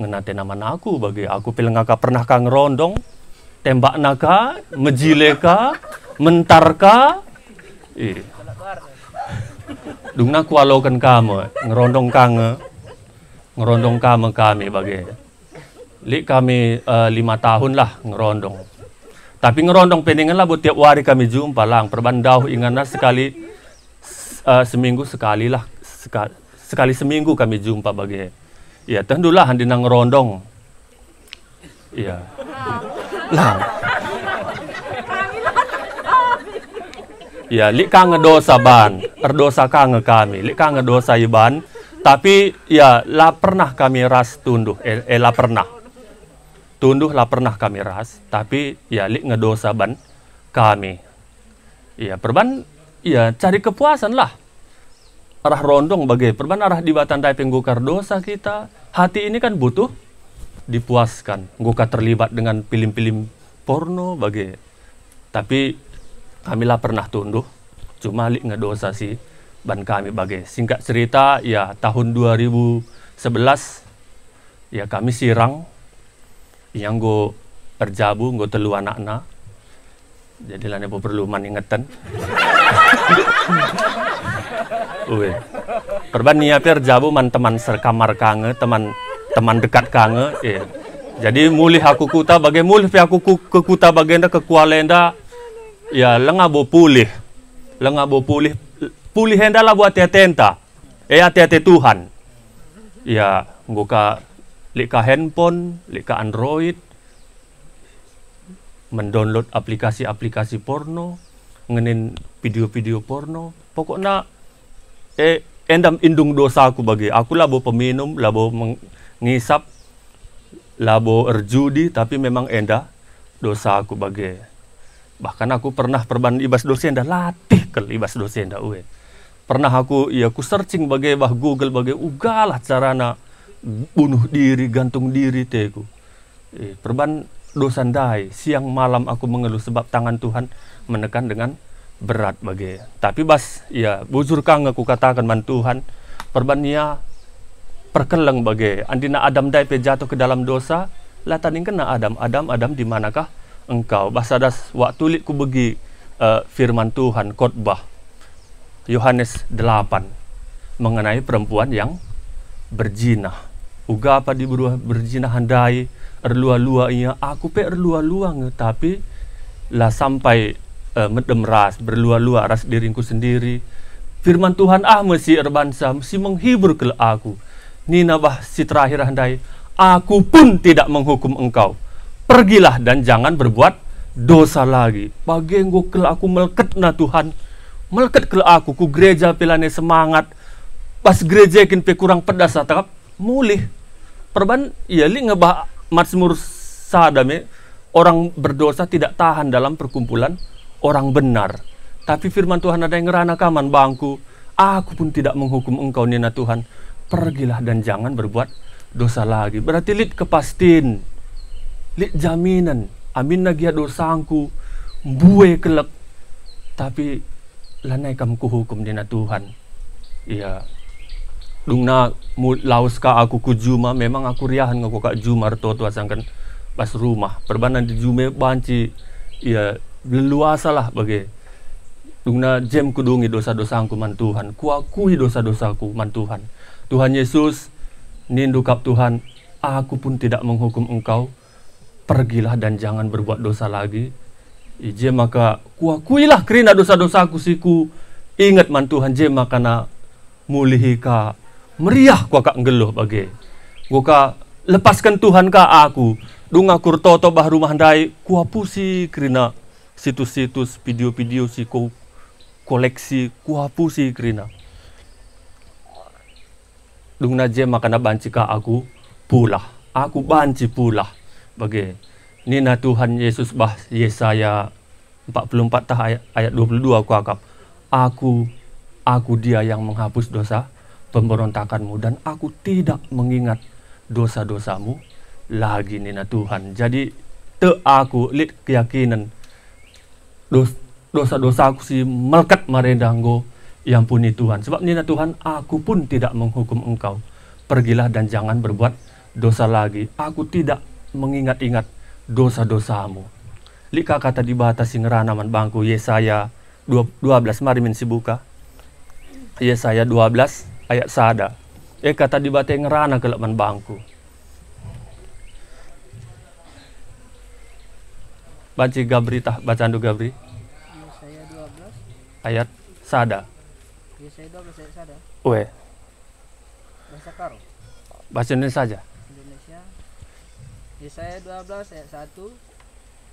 ngenate nama aku bagi aku pilih ngaka pernah kang rondong tembak naka mejileka mentarka eh. dungna alokan kamu ngerondong kange ngerondong kamu kami bagi li kami uh, lima tahun lah ngerondong tapi ngerondong peningan lah buat tiap hari kami jumpa lang perbandau ingana sekali uh, seminggu sekali lah seka, sekali seminggu kami jumpa bagi ya tentulah nang rondong iya lah ya lih kange dosa ban terdosa kange kami lih kange dosa iban iya, tapi ya lah pernah kami ras tunduh eh, eh pernah tunduh lah pernah kami ras tapi ya lik ngedosa ban kami ya perban ya cari kepuasan lah arah rondong bagai perban arah di batan taiping gokar dosa kita hati ini kan butuh dipuaskan goka terlibat dengan film-film porno bagai tapi kami lah pernah tunduh cuma lik nggak dosa si ban kami bagai singkat cerita ya tahun 2011 ya kami sirang yang gue erjabu gue telu anak-anak jadi lah perlu maningetan Uwe. Korban nyiapir jabu man teman serkamar kange, teman teman dekat kange. Yeah. Jadi mulih aku kuta bagai mulih pi aku ke kuta bagenda ke kualenda. Ya lengah bo pulih. Lengah bo pulih. Pulih hendalah buat hati enta. Eh hati ya, Tuhan. Ya, buka lika handphone, lika Android, mendownload aplikasi-aplikasi porno, ngenin video-video porno pokoknya eh endam indung dosa aku bagi aku labo peminum labo mengisap labo erjudi tapi memang enda dosa aku bagi bahkan aku pernah perban ibas dosa enda latih ke ibas dosa enda uwe pernah aku ya aku searching bagai bah Google bagi ugalah carana bunuh diri gantung diri teku eh, perban dosa dai siang malam aku mengeluh sebab tangan Tuhan menekan dengan berat bagi tapi bas ya bujur kang aku katakan man Tuhan perbannya perkeleng bagi andina Adam dai pe jatuh ke dalam dosa lataning kena Adam Adam Adam di manakah engkau basadas waktu liku ku begi uh, firman Tuhan khotbah Yohanes 8 mengenai perempuan yang berzina uga apa di berjina handai erlua-lua iya aku pe erlua-lua tapi lah sampai uh, eh, medem ras berlua-lua ras diriku sendiri firman Tuhan ah mesti erbansa mesti menghibur ke aku ni nabah si terakhir handai aku pun tidak menghukum engkau pergilah dan jangan berbuat dosa lagi bagenggo ke aku meleket na Tuhan meleket ke aku ku gereja pelane semangat pas gereja kin pe kurang pedas atap mulih perban iya li ngebah Mazmur Sadame, orang berdosa tidak tahan dalam perkumpulan orang benar. Tapi firman Tuhan ada yang ngerana kaman bangku, aku pun tidak menghukum engkau Nina Tuhan. Pergilah dan jangan berbuat dosa lagi. Berarti lit kepastin, lit jaminan. Amin nagia ya dosaku buwe kelek. Tapi lanai kamu kuhukum Nina Tuhan. Iya, dungna lauska aku ku juma memang aku riahan ngaku kak juma to tua sangkan pas rumah perbanan di jume banci ya leluasa lah bagai dungna jem ku kudungi dosa-dosaku man Tuhan ku akui dosa-dosaku man Tuhan Tuhan Yesus nindu kap Tuhan aku pun tidak menghukum engkau pergilah dan jangan berbuat dosa lagi ije maka ku akuilah kerina dosa-dosaku siku ingat man Tuhan je mulihi mulihika meriah ku kak ngeluh bagi gua kak lepaskan Tuhan ka aku dunga kurto to bah rumah dai ku hapusi kerina situs-situs video-video si ku koleksi ku hapusi kerina dung naje makana banci ka aku pula aku banci pula bagi nina Tuhan Yesus bah Yesaya 44 tah ayat, ayat 22 aku akap aku aku dia yang menghapus dosa pemberontakanmu dan aku tidak mengingat dosa-dosamu lagi Nina Tuhan. Jadi te aku lid keyakinan dosa-dosa aku si melekat marendanggo yang puni Tuhan. Sebab Nina Tuhan aku pun tidak menghukum engkau. Pergilah dan jangan berbuat dosa lagi. Aku tidak mengingat-ingat dosa-dosamu. Lika kata dibatasi ngerana man bangku Yesaya 12 mari min buka Yesaya 12 ayat sada e kata di bate ngerana ke man bangku baca Gabri tah baca andu Gabri ayat sada Yesaya ya, 12 ayat sada we bahasa karo bahasa Indonesia saja Indonesia Yesaya ya, 12 ayat 1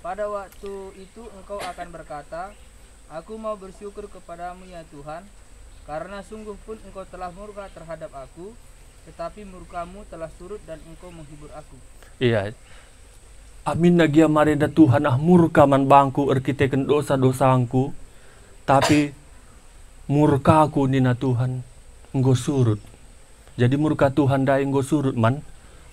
pada waktu itu engkau akan berkata Aku mau bersyukur kepadamu ya Tuhan karena sungguh pun engkau telah murka terhadap aku, tetapi murkamu telah surut dan engkau menghibur aku. Iya. Amin nagia marinda Tuhan ah murka man bangku erkiteken dosa-dosaku, tapi murkaku nina Tuhan engkau surut. Jadi murka Tuhan dai engkau surut man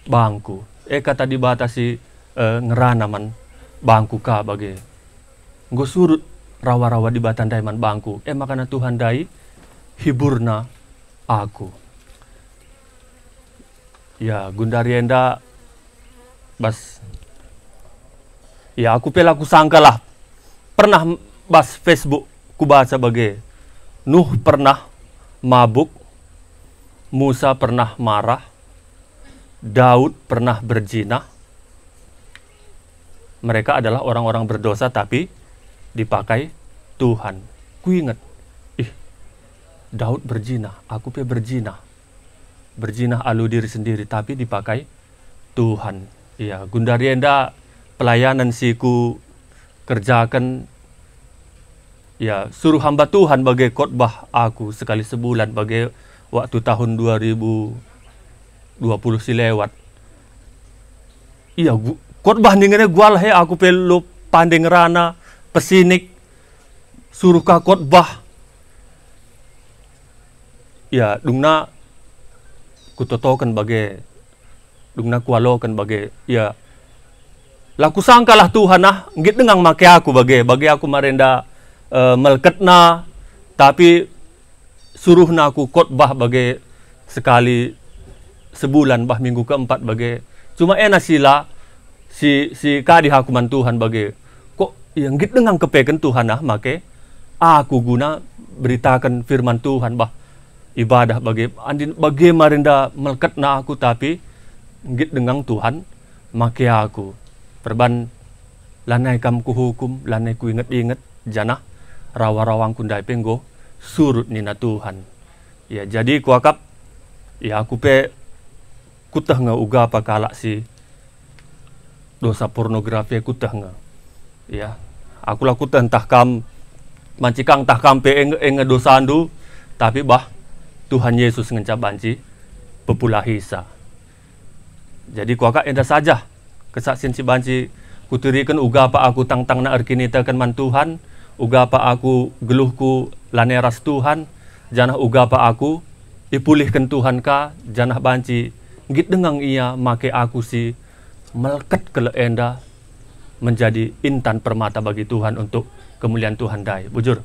bangku. kata kata batasi e, ngerana man bangku ka bagi. Engkau surut rawa-rawa di batan dai man bangku. Eh makana Tuhan dai hiburna aku. Ya, Gundarienda bas ya aku pelaku sangka lah. pernah bas Facebook ku baca bagai Nuh pernah mabuk Musa pernah marah Daud pernah berzina mereka adalah orang-orang berdosa tapi dipakai Tuhan ku ingat Daud berjinah, aku punya berjinah, berjinah alu diri sendiri tapi dipakai Tuhan. Iya, Gundarienda pelayanan siku kerjakan ya suruh hamba Tuhan bagai khotbah aku sekali sebulan bagai waktu tahun 2020 si lewat. Iya, khotbah dengannya gual he aku pelu pandeng rana pesinik suruh kah khotbah ya dungna kutoto kan bage dungna kualo kan bage ya laku sangkalah Tuhan ah ngit dengang make aku bage bage aku marenda uh, melketna tapi suruh aku khotbah bage sekali sebulan bah minggu keempat bage cuma enak sila si si kadi hakuman Tuhan bage kok yang ngit dengang kepeken Tuhan ah make aku guna beritakan firman Tuhan bah ibadah bagi andin bagi marinda meleket na aku tapi ngit dengan Tuhan maki aku perban lanai kam ku hukum lanai ku inget inget jana rawa rawang kundai penggo surut nina Tuhan ya jadi ku akap ya aku pe kutah nga uga apa kalak si dosa pornografi kutah nga ya aku kutah entah kam mancikang entah kam pe enge enge dosa andu tapi bah Tuhan Yesus ngencap banci pepula hisa. Jadi kuakak enda saja kesaksian si banci kutirikan uga apa aku tang-tang na erkini tekan man Tuhan, uga apa aku geluhku laneras Tuhan, janah uga apa aku dipulihkan Tuhan ka janah banci git dengang ia make aku si melekat ke enda menjadi intan permata bagi Tuhan untuk kemuliaan Tuhan dai. Bujur.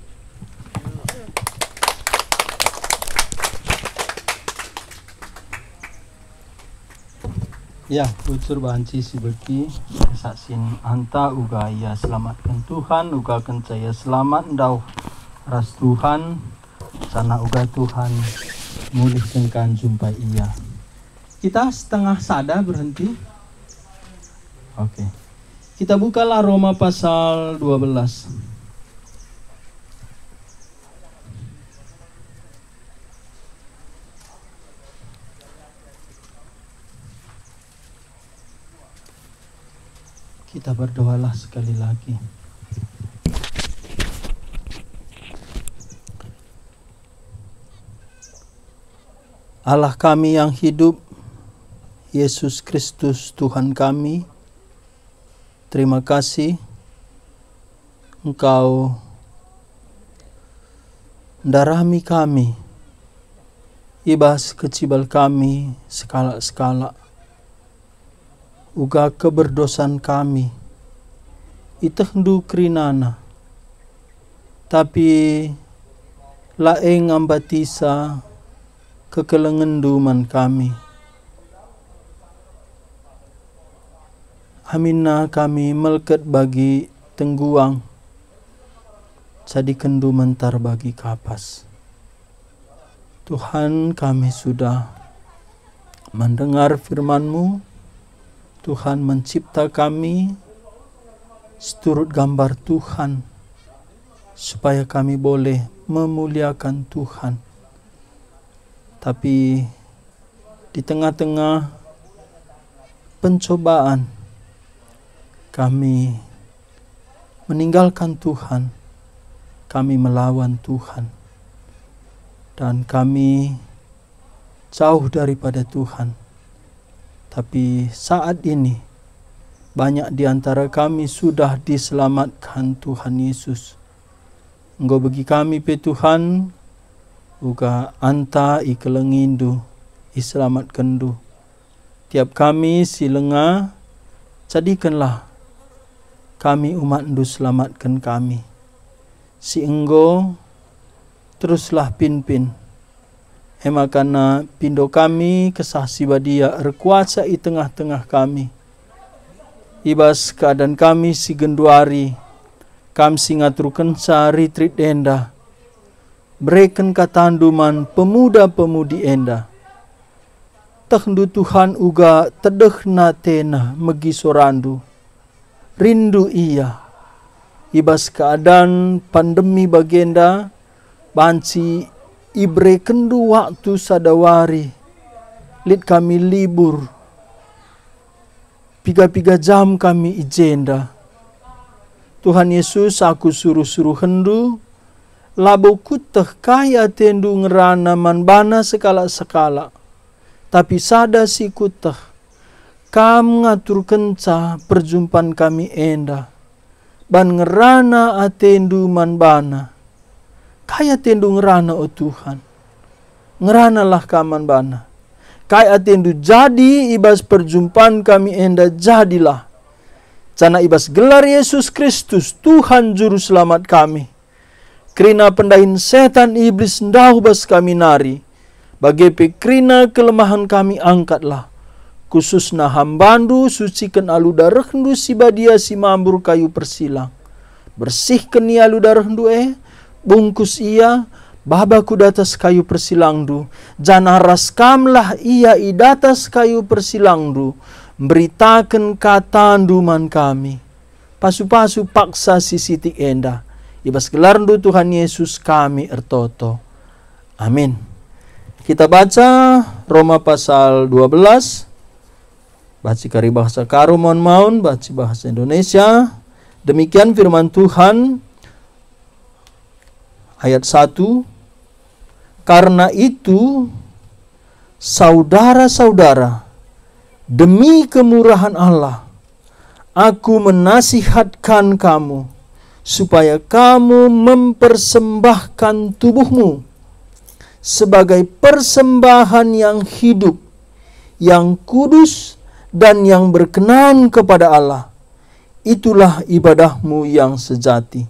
Ya, ucur banci beki saksin anta uga ya selamatkan Tuhan uga kencaya selamat dau ras Tuhan sana uga Tuhan mulih tengkan kan jumpa ia. Kita setengah sadar berhenti. Oke. Okay. Kita bukalah Roma pasal 12. Kita berdoalah sekali lagi. Allah kami yang hidup, Yesus Kristus Tuhan kami, terima kasih Engkau darahmi kami, ibas kecibal kami sekala-sekala uga keberdosan kami kri krinana tapi laeng ambatisa duman kami Aminah kami melket bagi tengguang jadi kendu mentar bagi kapas. Tuhan kami sudah mendengar firman-Mu Tuhan mencipta kami seturut gambar Tuhan supaya kami boleh memuliakan Tuhan. Tapi di tengah-tengah pencobaan kami meninggalkan Tuhan, kami melawan Tuhan, dan kami jauh daripada Tuhan. Tapi saat ini banyak di antara kami sudah diselamatkan Tuhan Yesus. Engkau bagi kami pe Tuhan buka anta ikelengindu iselamatkan du. Tiap kami si lengah jadikanlah kami umat du selamatkan kami. Si enggo teruslah pimpin. -pin. hemakana pindo kami kesah sibadia ya rekuasa i tengah-tengah kami ibas keadaan kami si genduari kam singat sa retreat enda breken katanduman pemuda-pemudi enda tekdu Tuhan uga tedeh natena megi sorandu rindu ia ibas keadaan pandemi bagenda banci ibre kendu waktu sadawari lid kami libur piga-piga jam kami ijenda Tuhan Yesus aku suruh-suruh hendu labo teh kaya tendu ngerana manbana sekala-sekala tapi sada si kuteh kam ngatur kenca perjumpaan kami enda ban ngerana atendu manbana Kaya tendu ngerana o oh Tuhan. Ngeranalah kaman bana. Kaya tendu jadi ibas perjumpaan kami enda jadilah. Cana ibas gelar Yesus Kristus Tuhan Juru Selamat kami. Krina pendahin setan iblis ndahu bas kami nari. Bagai pikrina kelemahan kami angkatlah khususna hambandu sucikan aluda rehendu si badia si mambur kayu persilang bersihkan ni aluda rehendu eh bungkus ia, babaku datas kayu persilangdu, jana raskamlah ia idatas kayu persilangdu, beritakan kata duman kami. Pasu-pasu paksa sisitik enda, ibas ya, gelardu Tuhan Yesus kami ertoto. Amin. Kita baca Roma pasal 12, baca kari bahasa karu mohon maun, baca bahasa Indonesia. Demikian firman Tuhan, ayat 1 Karena itu saudara-saudara demi kemurahan Allah aku menasihatkan kamu supaya kamu mempersembahkan tubuhmu sebagai persembahan yang hidup yang kudus dan yang berkenan kepada Allah itulah ibadahmu yang sejati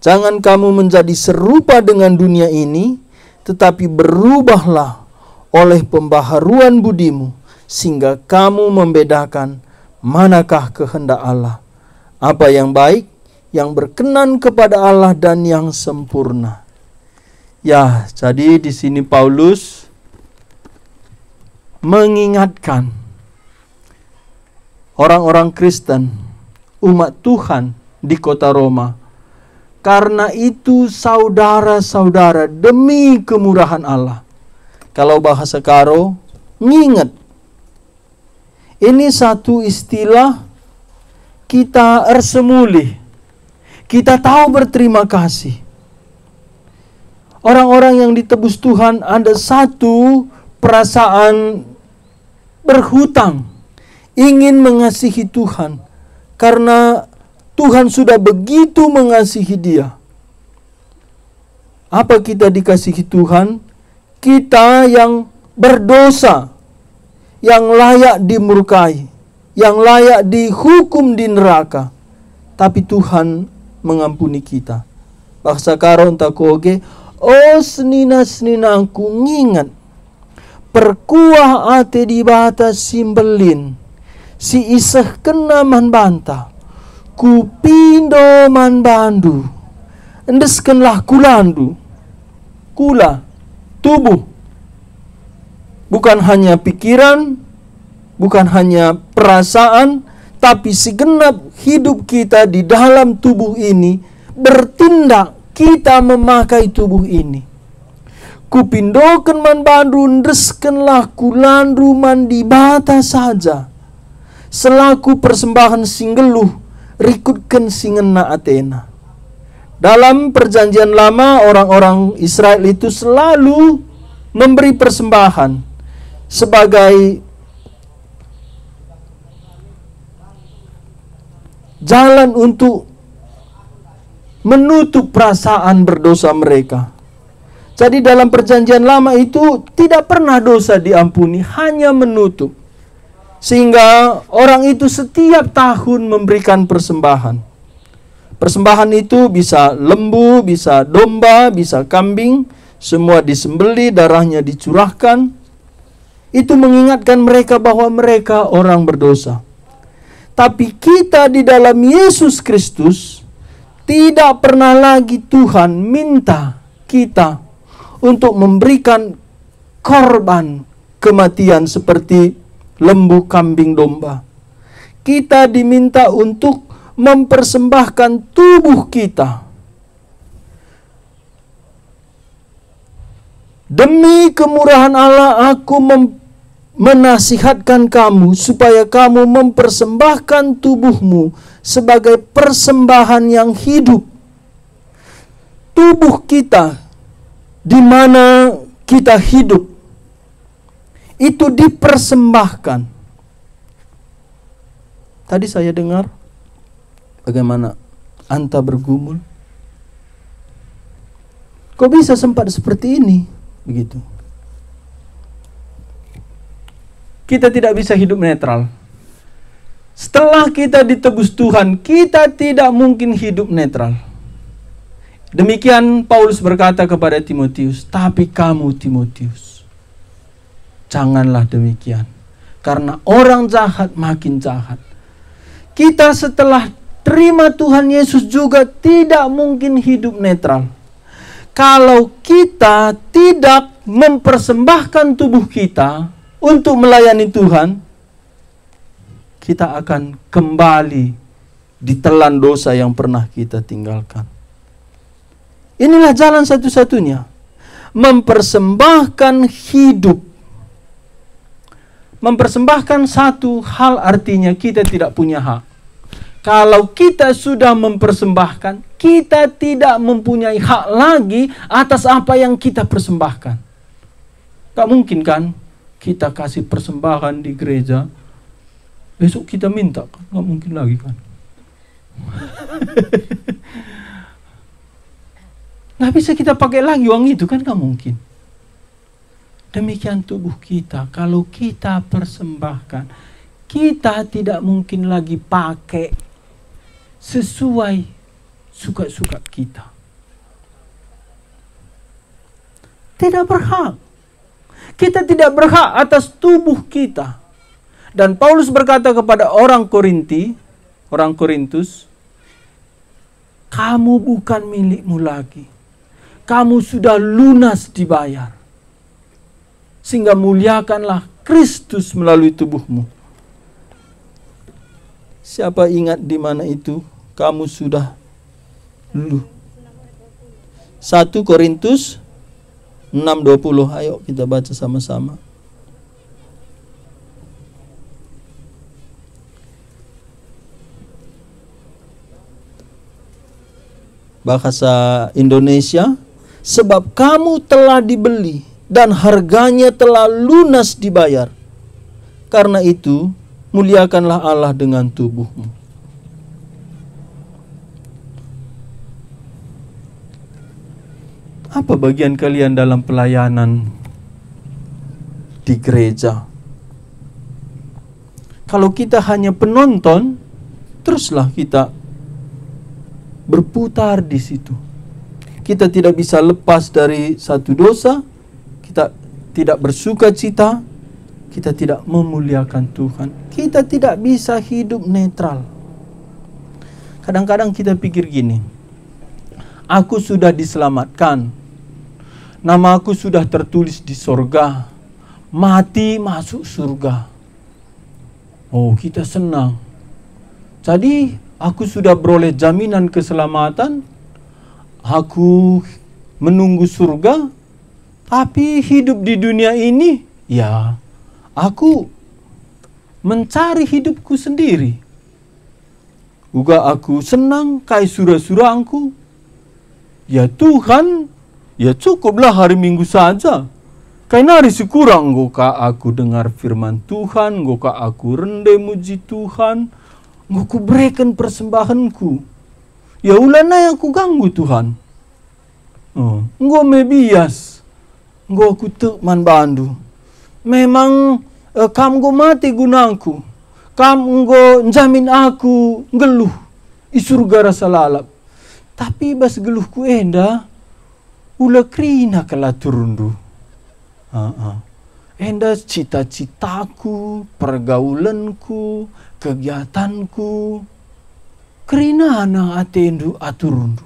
Jangan kamu menjadi serupa dengan dunia ini, tetapi berubahlah oleh pembaharuan budimu, sehingga kamu membedakan manakah kehendak Allah, apa yang baik, yang berkenan kepada Allah, dan yang sempurna. Ya, jadi di sini Paulus mengingatkan orang-orang Kristen, umat Tuhan di kota Roma karena itu saudara-saudara demi kemurahan Allah. Kalau bahasa Karo, nginget. Ini satu istilah kita ersemulih. Kita tahu berterima kasih. Orang-orang yang ditebus Tuhan ada satu perasaan berhutang. Ingin mengasihi Tuhan. Karena Tuhan sudah begitu mengasihi dia. Apa kita dikasihi Tuhan? Kita yang berdosa, yang layak dimurkai, yang layak dihukum di neraka. Tapi Tuhan mengampuni kita. Bahasa karon takoge, oh senina senina aku ngingat perkuah ate di batas simbelin si isah kena man bantah Ku kupindo manbandu endeskenlah kulandu kula tubuh bukan hanya pikiran bukan hanya perasaan tapi segenap hidup kita di dalam tubuh ini bertindak kita memakai tubuh ini kupindokan bandu endeskenlah kulandu di bata saja selaku persembahan singgeluh rikutkan singen na Athena. Dalam perjanjian lama orang-orang Israel itu selalu memberi persembahan sebagai jalan untuk menutup perasaan berdosa mereka. Jadi dalam perjanjian lama itu tidak pernah dosa diampuni, hanya menutup. Sehingga orang itu setiap tahun memberikan persembahan. Persembahan itu bisa lembu, bisa domba, bisa kambing, semua disembeli, darahnya dicurahkan. Itu mengingatkan mereka bahwa mereka orang berdosa. Tapi kita di dalam Yesus Kristus tidak pernah lagi Tuhan minta kita untuk memberikan korban kematian seperti lembu, kambing, domba. Kita diminta untuk mempersembahkan tubuh kita Demi kemurahan Allah, aku menasihatkan kamu supaya kamu mempersembahkan tubuhmu sebagai persembahan yang hidup. Tubuh kita, di mana kita hidup, itu dipersembahkan. Tadi saya dengar bagaimana Anta bergumul. Kok bisa sempat seperti ini? Begitu. Kita tidak bisa hidup netral. Setelah kita ditebus Tuhan, kita tidak mungkin hidup netral. Demikian Paulus berkata kepada Timotius, "Tapi kamu, Timotius, Janganlah demikian. Karena orang jahat makin jahat. Kita setelah terima Tuhan Yesus juga tidak mungkin hidup netral. Kalau kita tidak mempersembahkan tubuh kita untuk melayani Tuhan, kita akan kembali ditelan dosa yang pernah kita tinggalkan. Inilah jalan satu-satunya. Mempersembahkan hidup mempersembahkan satu hal artinya kita tidak punya hak. Kalau kita sudah mempersembahkan, kita tidak mempunyai hak lagi atas apa yang kita persembahkan. Tak mungkin kan kita kasih persembahan di gereja, besok kita minta tak kan? mungkin lagi kan? Gak bisa kita pakai lagi uang itu kan? Gak mungkin. Demikian tubuh kita, kalau kita persembahkan, kita tidak mungkin lagi pakai sesuai suka-suka kita. Tidak berhak. Kita tidak berhak atas tubuh kita. Dan Paulus berkata kepada orang Korinti, orang Korintus, kamu bukan milikmu lagi. Kamu sudah lunas dibayar sehingga muliakanlah Kristus melalui tubuhmu. Siapa ingat di mana itu? Kamu sudah dulu. 1 Korintus 6:20. Ayo kita baca sama-sama. Bahasa Indonesia, sebab kamu telah dibeli dan harganya telah lunas dibayar. Karena itu, muliakanlah Allah dengan tubuhmu. Apa bagian kalian dalam pelayanan di gereja? Kalau kita hanya penonton, teruslah kita berputar di situ. Kita tidak bisa lepas dari satu dosa, kita tidak bersuka cita, kita tidak memuliakan Tuhan, kita tidak bisa hidup netral. Kadang-kadang kita pikir gini, aku sudah diselamatkan, nama aku sudah tertulis di sorga, mati masuk surga. Oh, kita senang. Jadi, aku sudah beroleh jaminan keselamatan, aku menunggu surga, tapi hidup di dunia ini, ya, aku mencari hidupku sendiri. Juga aku senang kai sura surahku Ya Tuhan, ya cukuplah hari Minggu saja. Kai nari sekurang goka aku dengar firman Tuhan, goka aku rende muji Tuhan, goku berikan persembahanku. Ya ulana yang aku ganggu Tuhan. Oh, engkau mebias go kutuk man bandu memang uh, kam go mati gunangku kam go jamin aku ngeluh, isurga rasa lalap tapi bas geluhku enda eh, ula krina kala turundu uh -uh. enda eh, cita-citaku pergaulanku kegiatanku krina anak atendu aturundu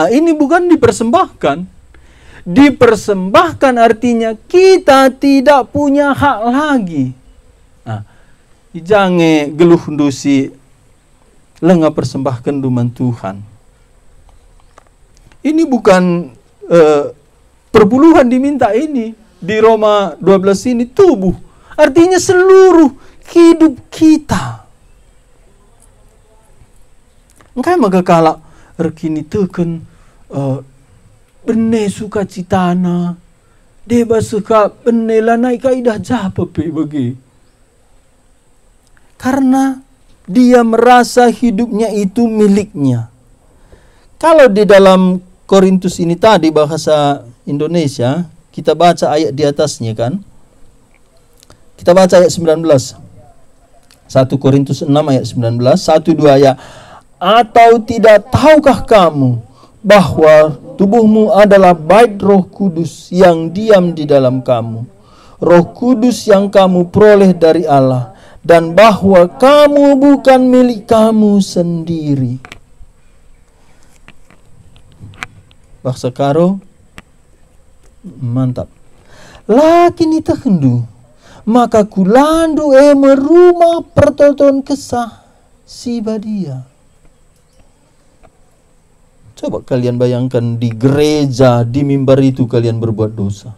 ah, ini bukan dipersembahkan dipersembahkan artinya kita tidak punya hak lagi. Nah, jangan geluh dusi lengah persembahkan duman Tuhan. Ini bukan eh, perpuluhan diminta ini di Roma 12 ini tubuh. Artinya seluruh hidup kita. Engkau maka kalau rekini teken uh, eh, benih suka citana deba suka benih lanai kaidah japa pe bagi karena dia merasa hidupnya itu miliknya kalau di dalam Korintus ini tadi bahasa Indonesia kita baca ayat di atasnya kan kita baca ayat 19 1 Korintus 6 ayat 19 1 2 ayat atau tidak tahukah kamu bahwa Tubuhmu adalah bait Roh Kudus yang diam di dalam kamu. Roh Kudus yang kamu peroleh dari Allah dan bahwa kamu bukan milik kamu sendiri. Bahasa Karo mantap. Laki itu terhendu, maka kulandu emeruma eh, pertonton kesah si badia Coba kalian bayangkan di gereja, di mimbar itu kalian berbuat dosa.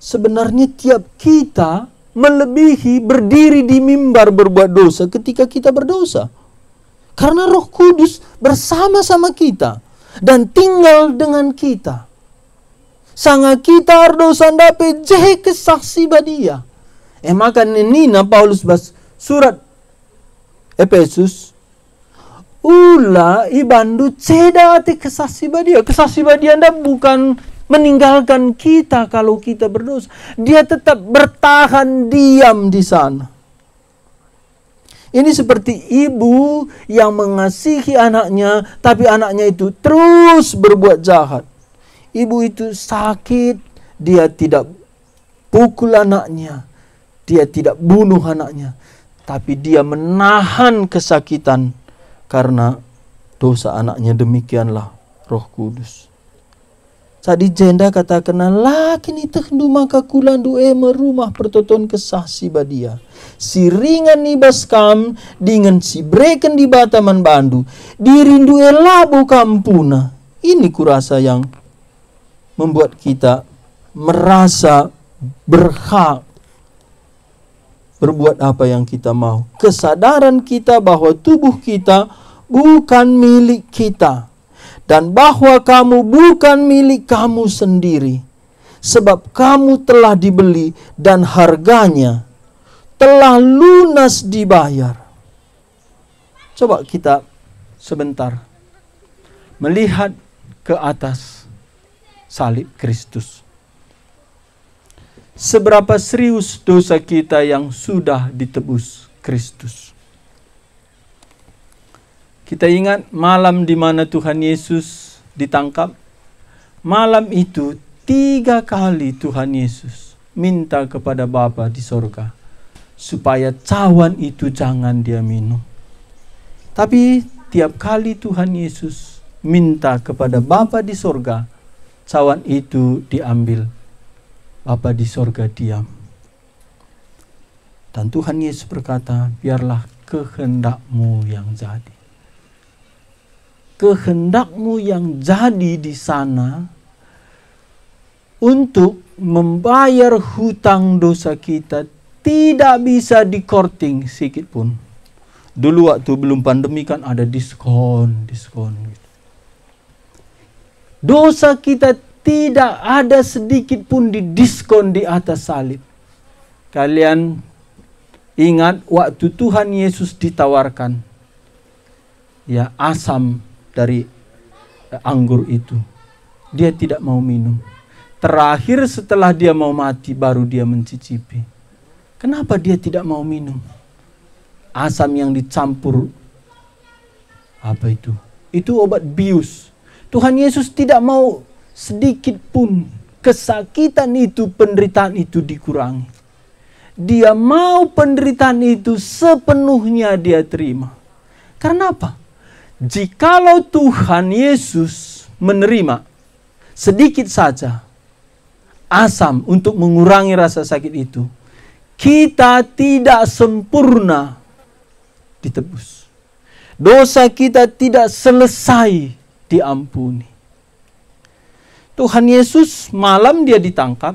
Sebenarnya tiap kita melebihi berdiri di mimbar berbuat dosa ketika kita berdosa. Karena roh kudus bersama-sama kita dan tinggal dengan kita. Sangat kita dosa dapat jehe kesaksi badia. Eh maka nina Paulus bas surat Efesus Ula ibandu ceda ati kesasi dia. Kesasi dia anda bukan meninggalkan kita kalau kita berdosa. Dia tetap bertahan diam di sana. Ini seperti ibu yang mengasihi anaknya, tapi anaknya itu terus berbuat jahat. Ibu itu sakit, dia tidak pukul anaknya, dia tidak bunuh anaknya, tapi dia menahan kesakitan karena dosa anaknya demikianlah Roh Kudus. Tadi jenda katakana lakin itu hendu maka kulandu e merumah pertoton kesah si badia. Si ringan ni baskam dengan si breken di bataman bandu. Dirindu e labu kampuna. Ini kurasa yang membuat kita merasa berhak berbuat apa yang kita mau. Kesadaran kita bahwa tubuh kita bukan milik kita dan bahwa kamu bukan milik kamu sendiri sebab kamu telah dibeli dan harganya telah lunas dibayar. Coba kita sebentar melihat ke atas salib Kristus seberapa serius dosa kita yang sudah ditebus Kristus. Kita ingat malam di mana Tuhan Yesus ditangkap. Malam itu tiga kali Tuhan Yesus minta kepada Bapa di sorga supaya cawan itu jangan dia minum. Tapi tiap kali Tuhan Yesus minta kepada Bapa di sorga, cawan itu diambil Bapa di sorga diam. Dan Tuhan Yesus berkata, biarlah kehendakmu yang jadi. Kehendakmu yang jadi di sana untuk membayar hutang dosa kita tidak bisa dikorting sedikit pun. Dulu waktu belum pandemi kan ada diskon, diskon gitu. Dosa kita tidak ada sedikit pun didiskon di atas salib. Kalian ingat waktu Tuhan Yesus ditawarkan ya asam dari eh, anggur itu. Dia tidak mau minum. Terakhir setelah dia mau mati baru dia mencicipi. Kenapa dia tidak mau minum? Asam yang dicampur apa itu? Itu obat bius. Tuhan Yesus tidak mau sedikit pun kesakitan itu, penderitaan itu dikurangi. Dia mau penderitaan itu sepenuhnya dia terima. Karena apa? Jikalau Tuhan Yesus menerima sedikit saja asam untuk mengurangi rasa sakit itu, kita tidak sempurna ditebus. Dosa kita tidak selesai diampuni Tuhan Yesus malam dia ditangkap,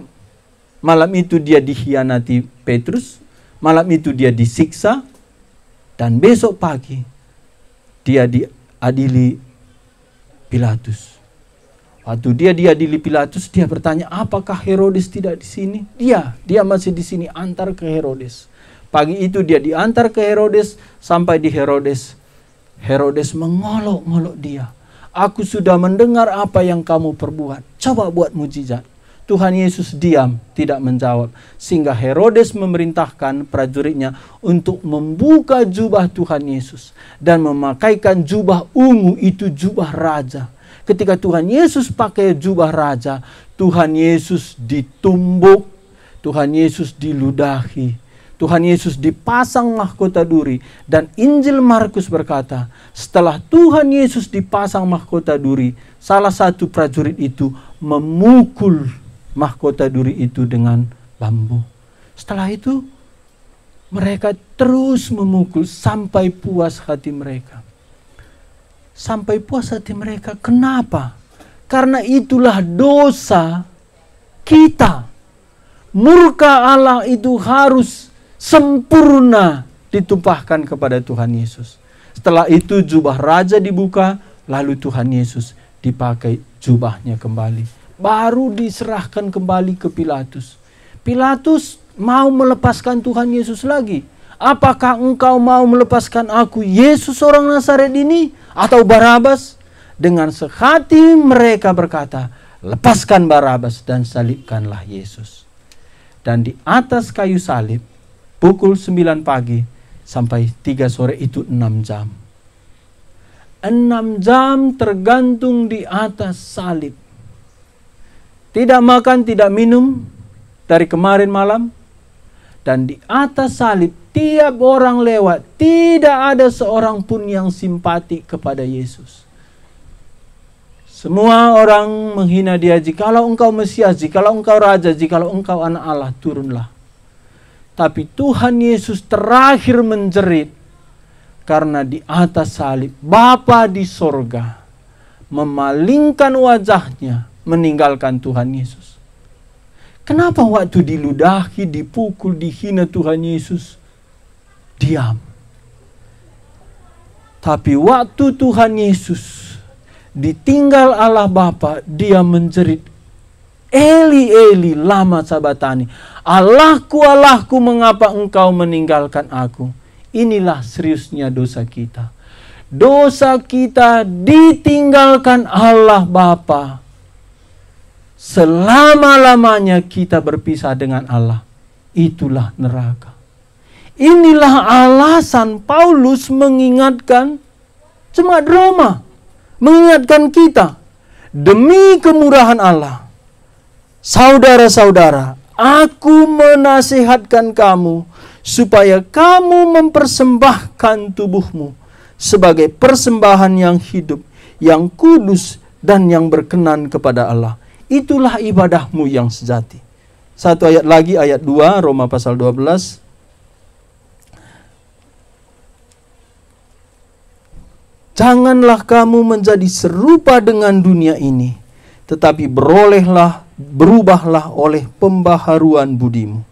malam itu dia dikhianati Petrus, malam itu dia disiksa, dan besok pagi dia diadili Pilatus. Waktu dia diadili Pilatus, dia bertanya, apakah Herodes tidak di sini? Dia, dia masih di sini, antar ke Herodes. Pagi itu dia diantar ke Herodes, sampai di Herodes. Herodes mengolok-ngolok dia Aku sudah mendengar apa yang kamu perbuat. Coba buat mujizat. Tuhan Yesus diam, tidak menjawab. Sehingga Herodes memerintahkan prajuritnya untuk membuka jubah Tuhan Yesus. Dan memakaikan jubah ungu itu jubah raja. Ketika Tuhan Yesus pakai jubah raja, Tuhan Yesus ditumbuk, Tuhan Yesus diludahi, Tuhan Yesus dipasang mahkota duri dan Injil Markus berkata, setelah Tuhan Yesus dipasang mahkota duri, salah satu prajurit itu memukul mahkota duri itu dengan bambu. Setelah itu mereka terus memukul sampai puas hati mereka. Sampai puas hati mereka. Kenapa? Karena itulah dosa kita. Murka Allah itu harus sempurna ditumpahkan kepada Tuhan Yesus. Setelah itu jubah raja dibuka, lalu Tuhan Yesus dipakai jubahnya kembali. Baru diserahkan kembali ke Pilatus. Pilatus mau melepaskan Tuhan Yesus lagi. Apakah engkau mau melepaskan aku Yesus orang Nazaret ini atau Barabas? Dengan sehati mereka berkata, lepaskan Barabas dan salibkanlah Yesus. Dan di atas kayu salib pukul 9 pagi sampai 3 sore itu 6 jam. 6 jam tergantung di atas salib. Tidak makan, tidak minum dari kemarin malam. Dan di atas salib tiap orang lewat tidak ada seorang pun yang simpati kepada Yesus. Semua orang menghina dia, jikalau engkau Mesias, jikalau engkau Raja, jikalau engkau anak Allah, turunlah tapi Tuhan Yesus terakhir menjerit karena di atas salib Bapa di sorga memalingkan wajahnya meninggalkan Tuhan Yesus. Kenapa waktu diludahi, dipukul, dihina Tuhan Yesus diam? Tapi waktu Tuhan Yesus ditinggal Allah Bapa, dia menjerit, Eli Eli lama sabatani. Allahku, Allahku, mengapa engkau meninggalkan aku? Inilah seriusnya dosa kita. Dosa kita ditinggalkan Allah Bapa. Selama-lamanya kita berpisah dengan Allah. Itulah neraka. Inilah alasan Paulus mengingatkan jemaat Roma. Mengingatkan kita. Demi kemurahan Allah. Saudara-saudara, Aku menasihatkan kamu supaya kamu mempersembahkan tubuhmu sebagai persembahan yang hidup, yang kudus dan yang berkenan kepada Allah. Itulah ibadahmu yang sejati. Satu ayat lagi ayat 2 Roma pasal 12 Janganlah kamu menjadi serupa dengan dunia ini, tetapi berolehlah berubahlah oleh pembaharuan budimu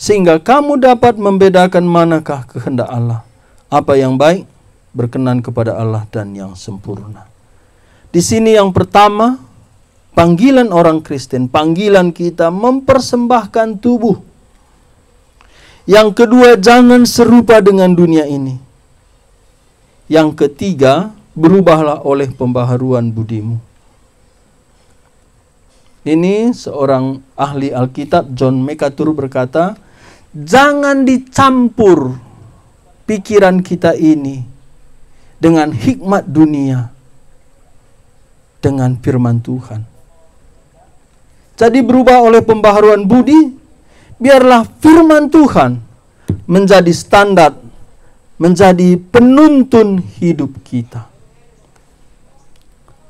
sehingga kamu dapat membedakan manakah kehendak Allah apa yang baik berkenan kepada Allah dan yang sempurna di sini yang pertama panggilan orang Kristen panggilan kita mempersembahkan tubuh yang kedua jangan serupa dengan dunia ini yang ketiga berubahlah oleh pembaharuan budimu ini seorang ahli Alkitab John MacArthur berkata, jangan dicampur pikiran kita ini dengan hikmat dunia, dengan firman Tuhan. Jadi berubah oleh pembaharuan budi, biarlah firman Tuhan menjadi standar, menjadi penuntun hidup kita.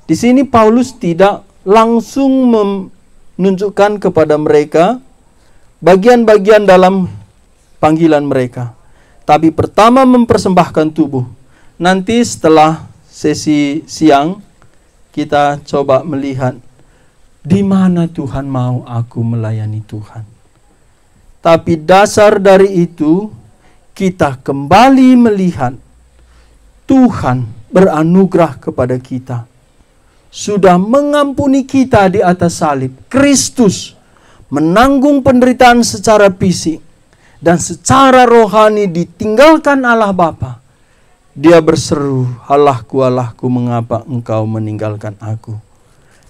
Di sini Paulus tidak langsung menunjukkan kepada mereka bagian-bagian dalam panggilan mereka. Tapi pertama mempersembahkan tubuh. Nanti setelah sesi siang kita coba melihat di mana Tuhan mau aku melayani Tuhan. Tapi dasar dari itu kita kembali melihat Tuhan beranugerah kepada kita sudah mengampuni kita di atas salib. Kristus menanggung penderitaan secara fisik dan secara rohani ditinggalkan Allah Bapa. Dia berseru, Allahku, Allahku, mengapa engkau meninggalkan aku?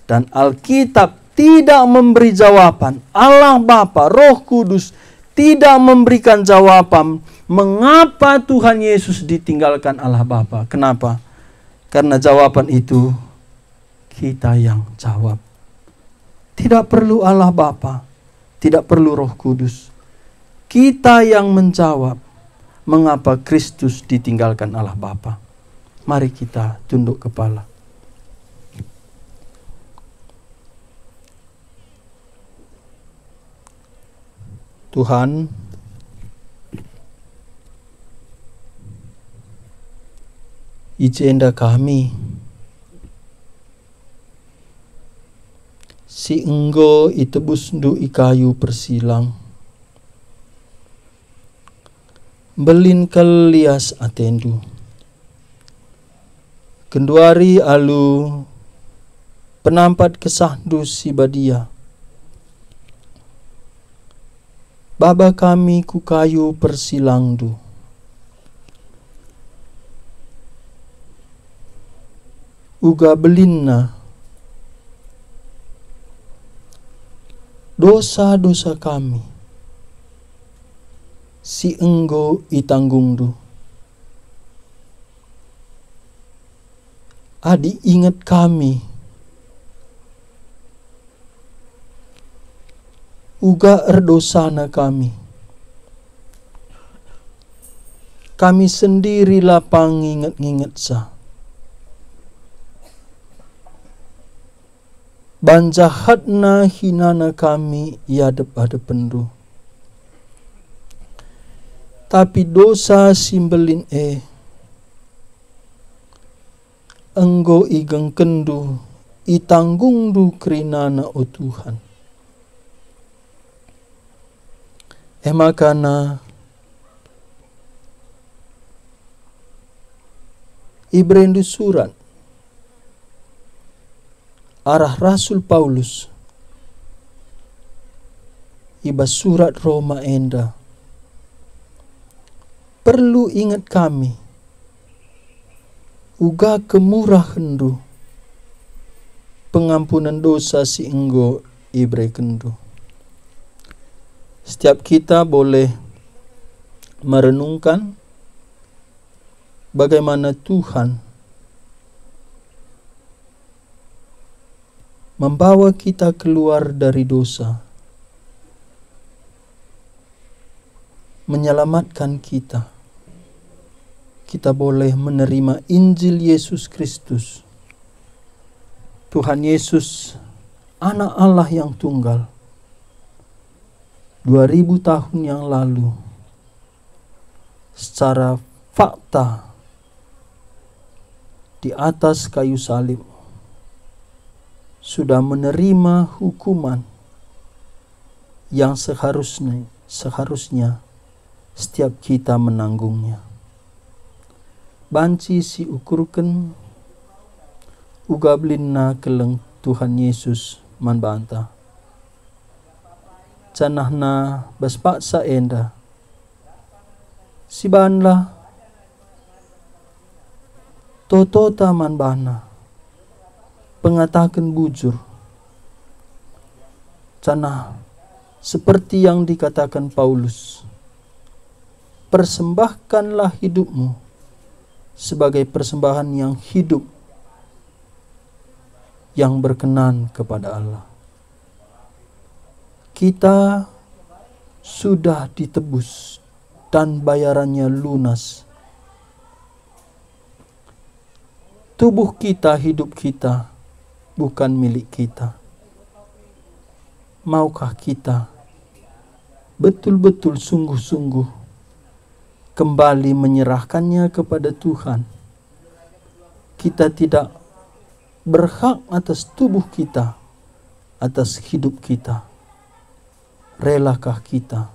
Dan Alkitab tidak memberi jawaban. Allah Bapa, Roh Kudus tidak memberikan jawaban mengapa Tuhan Yesus ditinggalkan Allah Bapa. Kenapa? Karena jawaban itu kita yang jawab. Tidak perlu Allah Bapa, tidak perlu Roh Kudus. Kita yang menjawab mengapa Kristus ditinggalkan Allah Bapa. Mari kita tunduk kepala. Tuhan, izinkan kami si enggo itebus ndu ikayu persilang belin kelias atendu kenduari alu penampat kesahdu badia Baba kami ku kayu du uga belinna dosa-dosa kami. Si enggo itanggungdu. Adi ingat kami. Uga erdosana kami. Kami sendirilah ingat ingat sah. banjahatna hinana kami yadep-adep pendu tapi dosa simbelin e enggo igeng kendu itanggung du krinana o Tuhan emakana eh, ibrendu surat arah Rasul Paulus iba surat Roma enda perlu ingat kami uga kemurah hendu pengampunan dosa si enggo ibre kendu setiap kita boleh merenungkan bagaimana Tuhan membawa kita keluar dari dosa, menyelamatkan kita. Kita boleh menerima Injil Yesus Kristus, Tuhan Yesus, Anak Allah yang tunggal. 2000 tahun yang lalu secara fakta di atas kayu salib sudah menerima hukuman yang seharusnya seharusnya setiap kita menanggungnya. Banci si ukurken uga keleng Tuhan Yesus manbanta Canahna baspaksa enda. Sibanlah Totota taman bana pengatakan bujur Cana seperti yang dikatakan Paulus persembahkanlah hidupmu sebagai persembahan yang hidup yang berkenan kepada Allah kita sudah ditebus dan bayarannya lunas tubuh kita hidup kita bukan milik kita. Maukah kita betul-betul sungguh-sungguh kembali menyerahkannya kepada Tuhan? Kita tidak berhak atas tubuh kita, atas hidup kita. Relakah kita?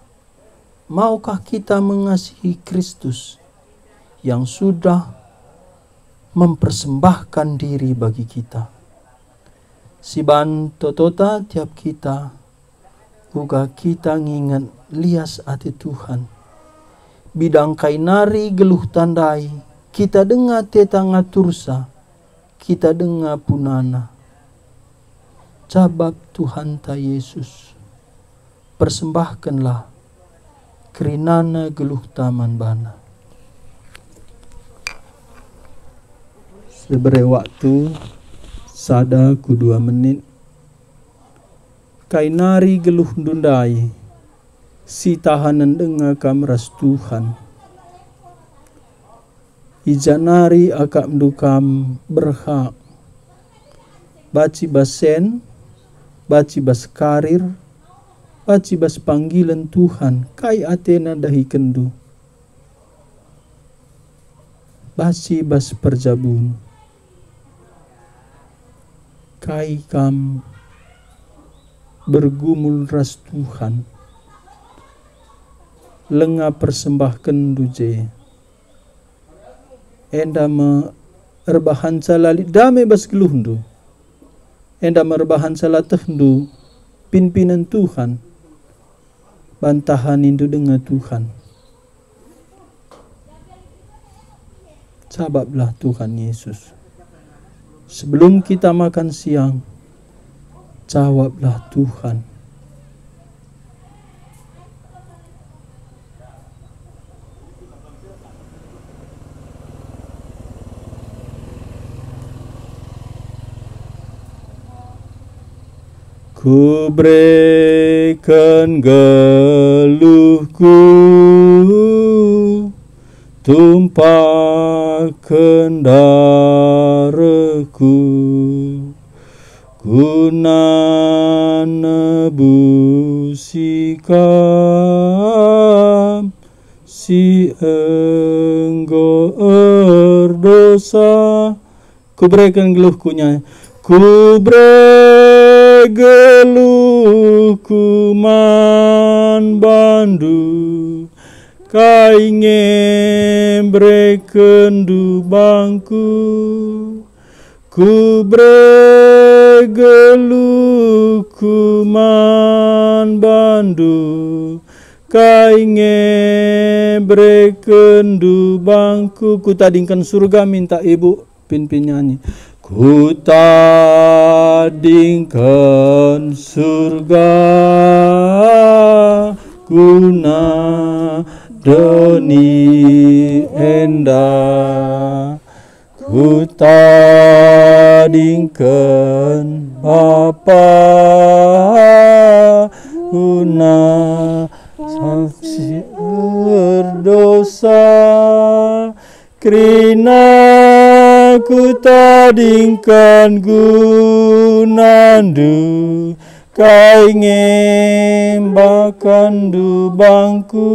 Maukah kita mengasihi Kristus yang sudah mempersembahkan diri bagi kita? Siban totota tiap kita Uga kita ngingat lias ati Tuhan Bidang kainari geluh tandai Kita dengar tetangga tursa Kita dengar punana Cabab Tuhan ta Yesus Persembahkanlah Kerinana geluh taman bana sebere waktu sada ku dua menit kainari geluh dundai si tahanan kam kamras Tuhan ijanari akak dukam berhak baci basen baci bas karir baci bas panggilan Tuhan kai atena dahi kendu baci bas perjabun kai kamu bergumul ras Tuhan lengah persembahkan duje endama erbahan salali dame bas enda endama erbahan salatehdu pimpinan Tuhan bantahan indu dengan Tuhan sabablah Tuhan Yesus Sebelum kita makan siang, jawablah Tuhan. Ku berikan geluhku Tumpah kendal hunana busika si enggo erdosa kubrekan kunya kubre geluhku man bandu kainge brekendu bangku Ku bergelu kuman bandu Kainge brekendu bangku Ku tadingkan surga minta ibu pimpin nyanyi Ku tadingkan surga guna doni endah hutadingken bapa guna saksi berdosa krina ku tadingkan gunandu kaingin bakan du bangku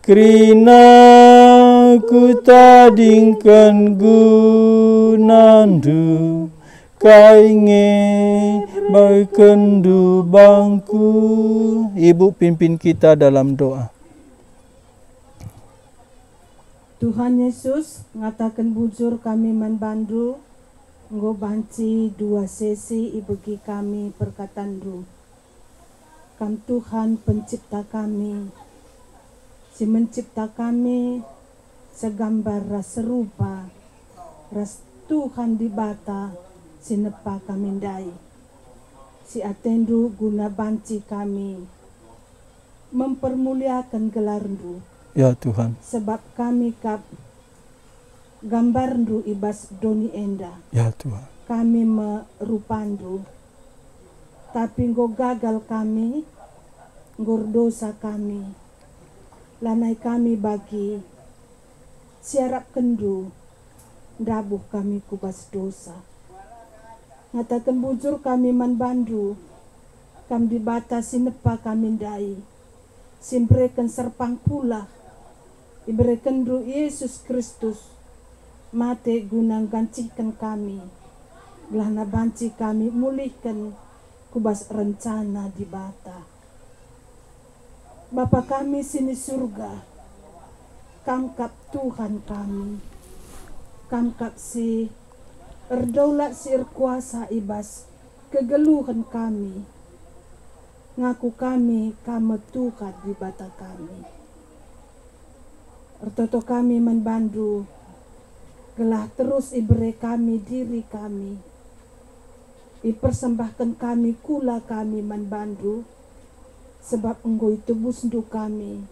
krina ku tadingkan gunandu kainge berkendu bangku Ibu pimpin kita dalam doa Tuhan Yesus ngatakan bujur kami manbandu Ngo banci dua sesi ibu kami du Kam Tuhan pencipta kami Si mencipta kami segambar ras rupa ras Tuhan di bata sinepa kami dai si atendu guna banci kami mempermuliakan gelar ndu ya Tuhan sebab kami kap gambar ndu ibas doni enda ya Tuhan kami merupandu tapi go gagal kami ngur dosa kami lanai kami bagi siarap kendu dabuh kami kubas dosa ngata kembujur kami man bandu kam dibatasi nepa kami dai simbrekan serpang pula ibrekan du Yesus Kristus mate gunang gancikan kami belahna banci kami mulihkan kubas rencana dibata. Bapa kami sini surga, Kangkat Tuhan kami. Kangkat si erdaulat si kuasa ibas kegeluhan kami. Ngaku kami kami Tuhan di bata kami. Ertoto kami menbandu gelah terus ibre kami diri kami. Ipersembahkan kami kula kami menbandu sebab engkau itu busdu kami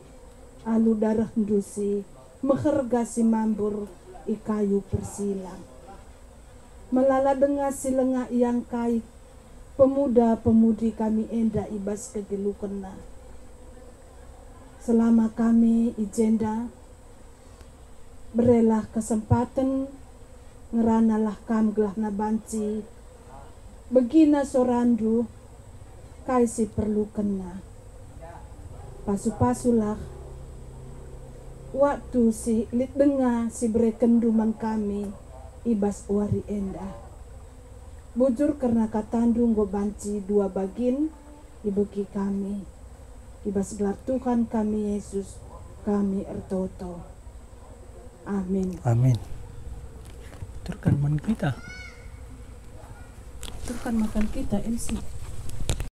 anu darah dusi mehergasi si mambur ikayu persilang melala dengar si lengah yang kai pemuda-pemudi kami enda ibas kegelu kena selama kami ijenda berelah kesempatan ngeranalah kam gelah banci begina sorandu kaisi perlu kena pasu-pasulah waktu si dengar si berekenduman kami ibas wari enda. bujur karena katandung go banci dua bagin ibuki kami ibas gelar Tuhan kami Yesus kami ertoto amin amin turkan man kita turkan makan kita MC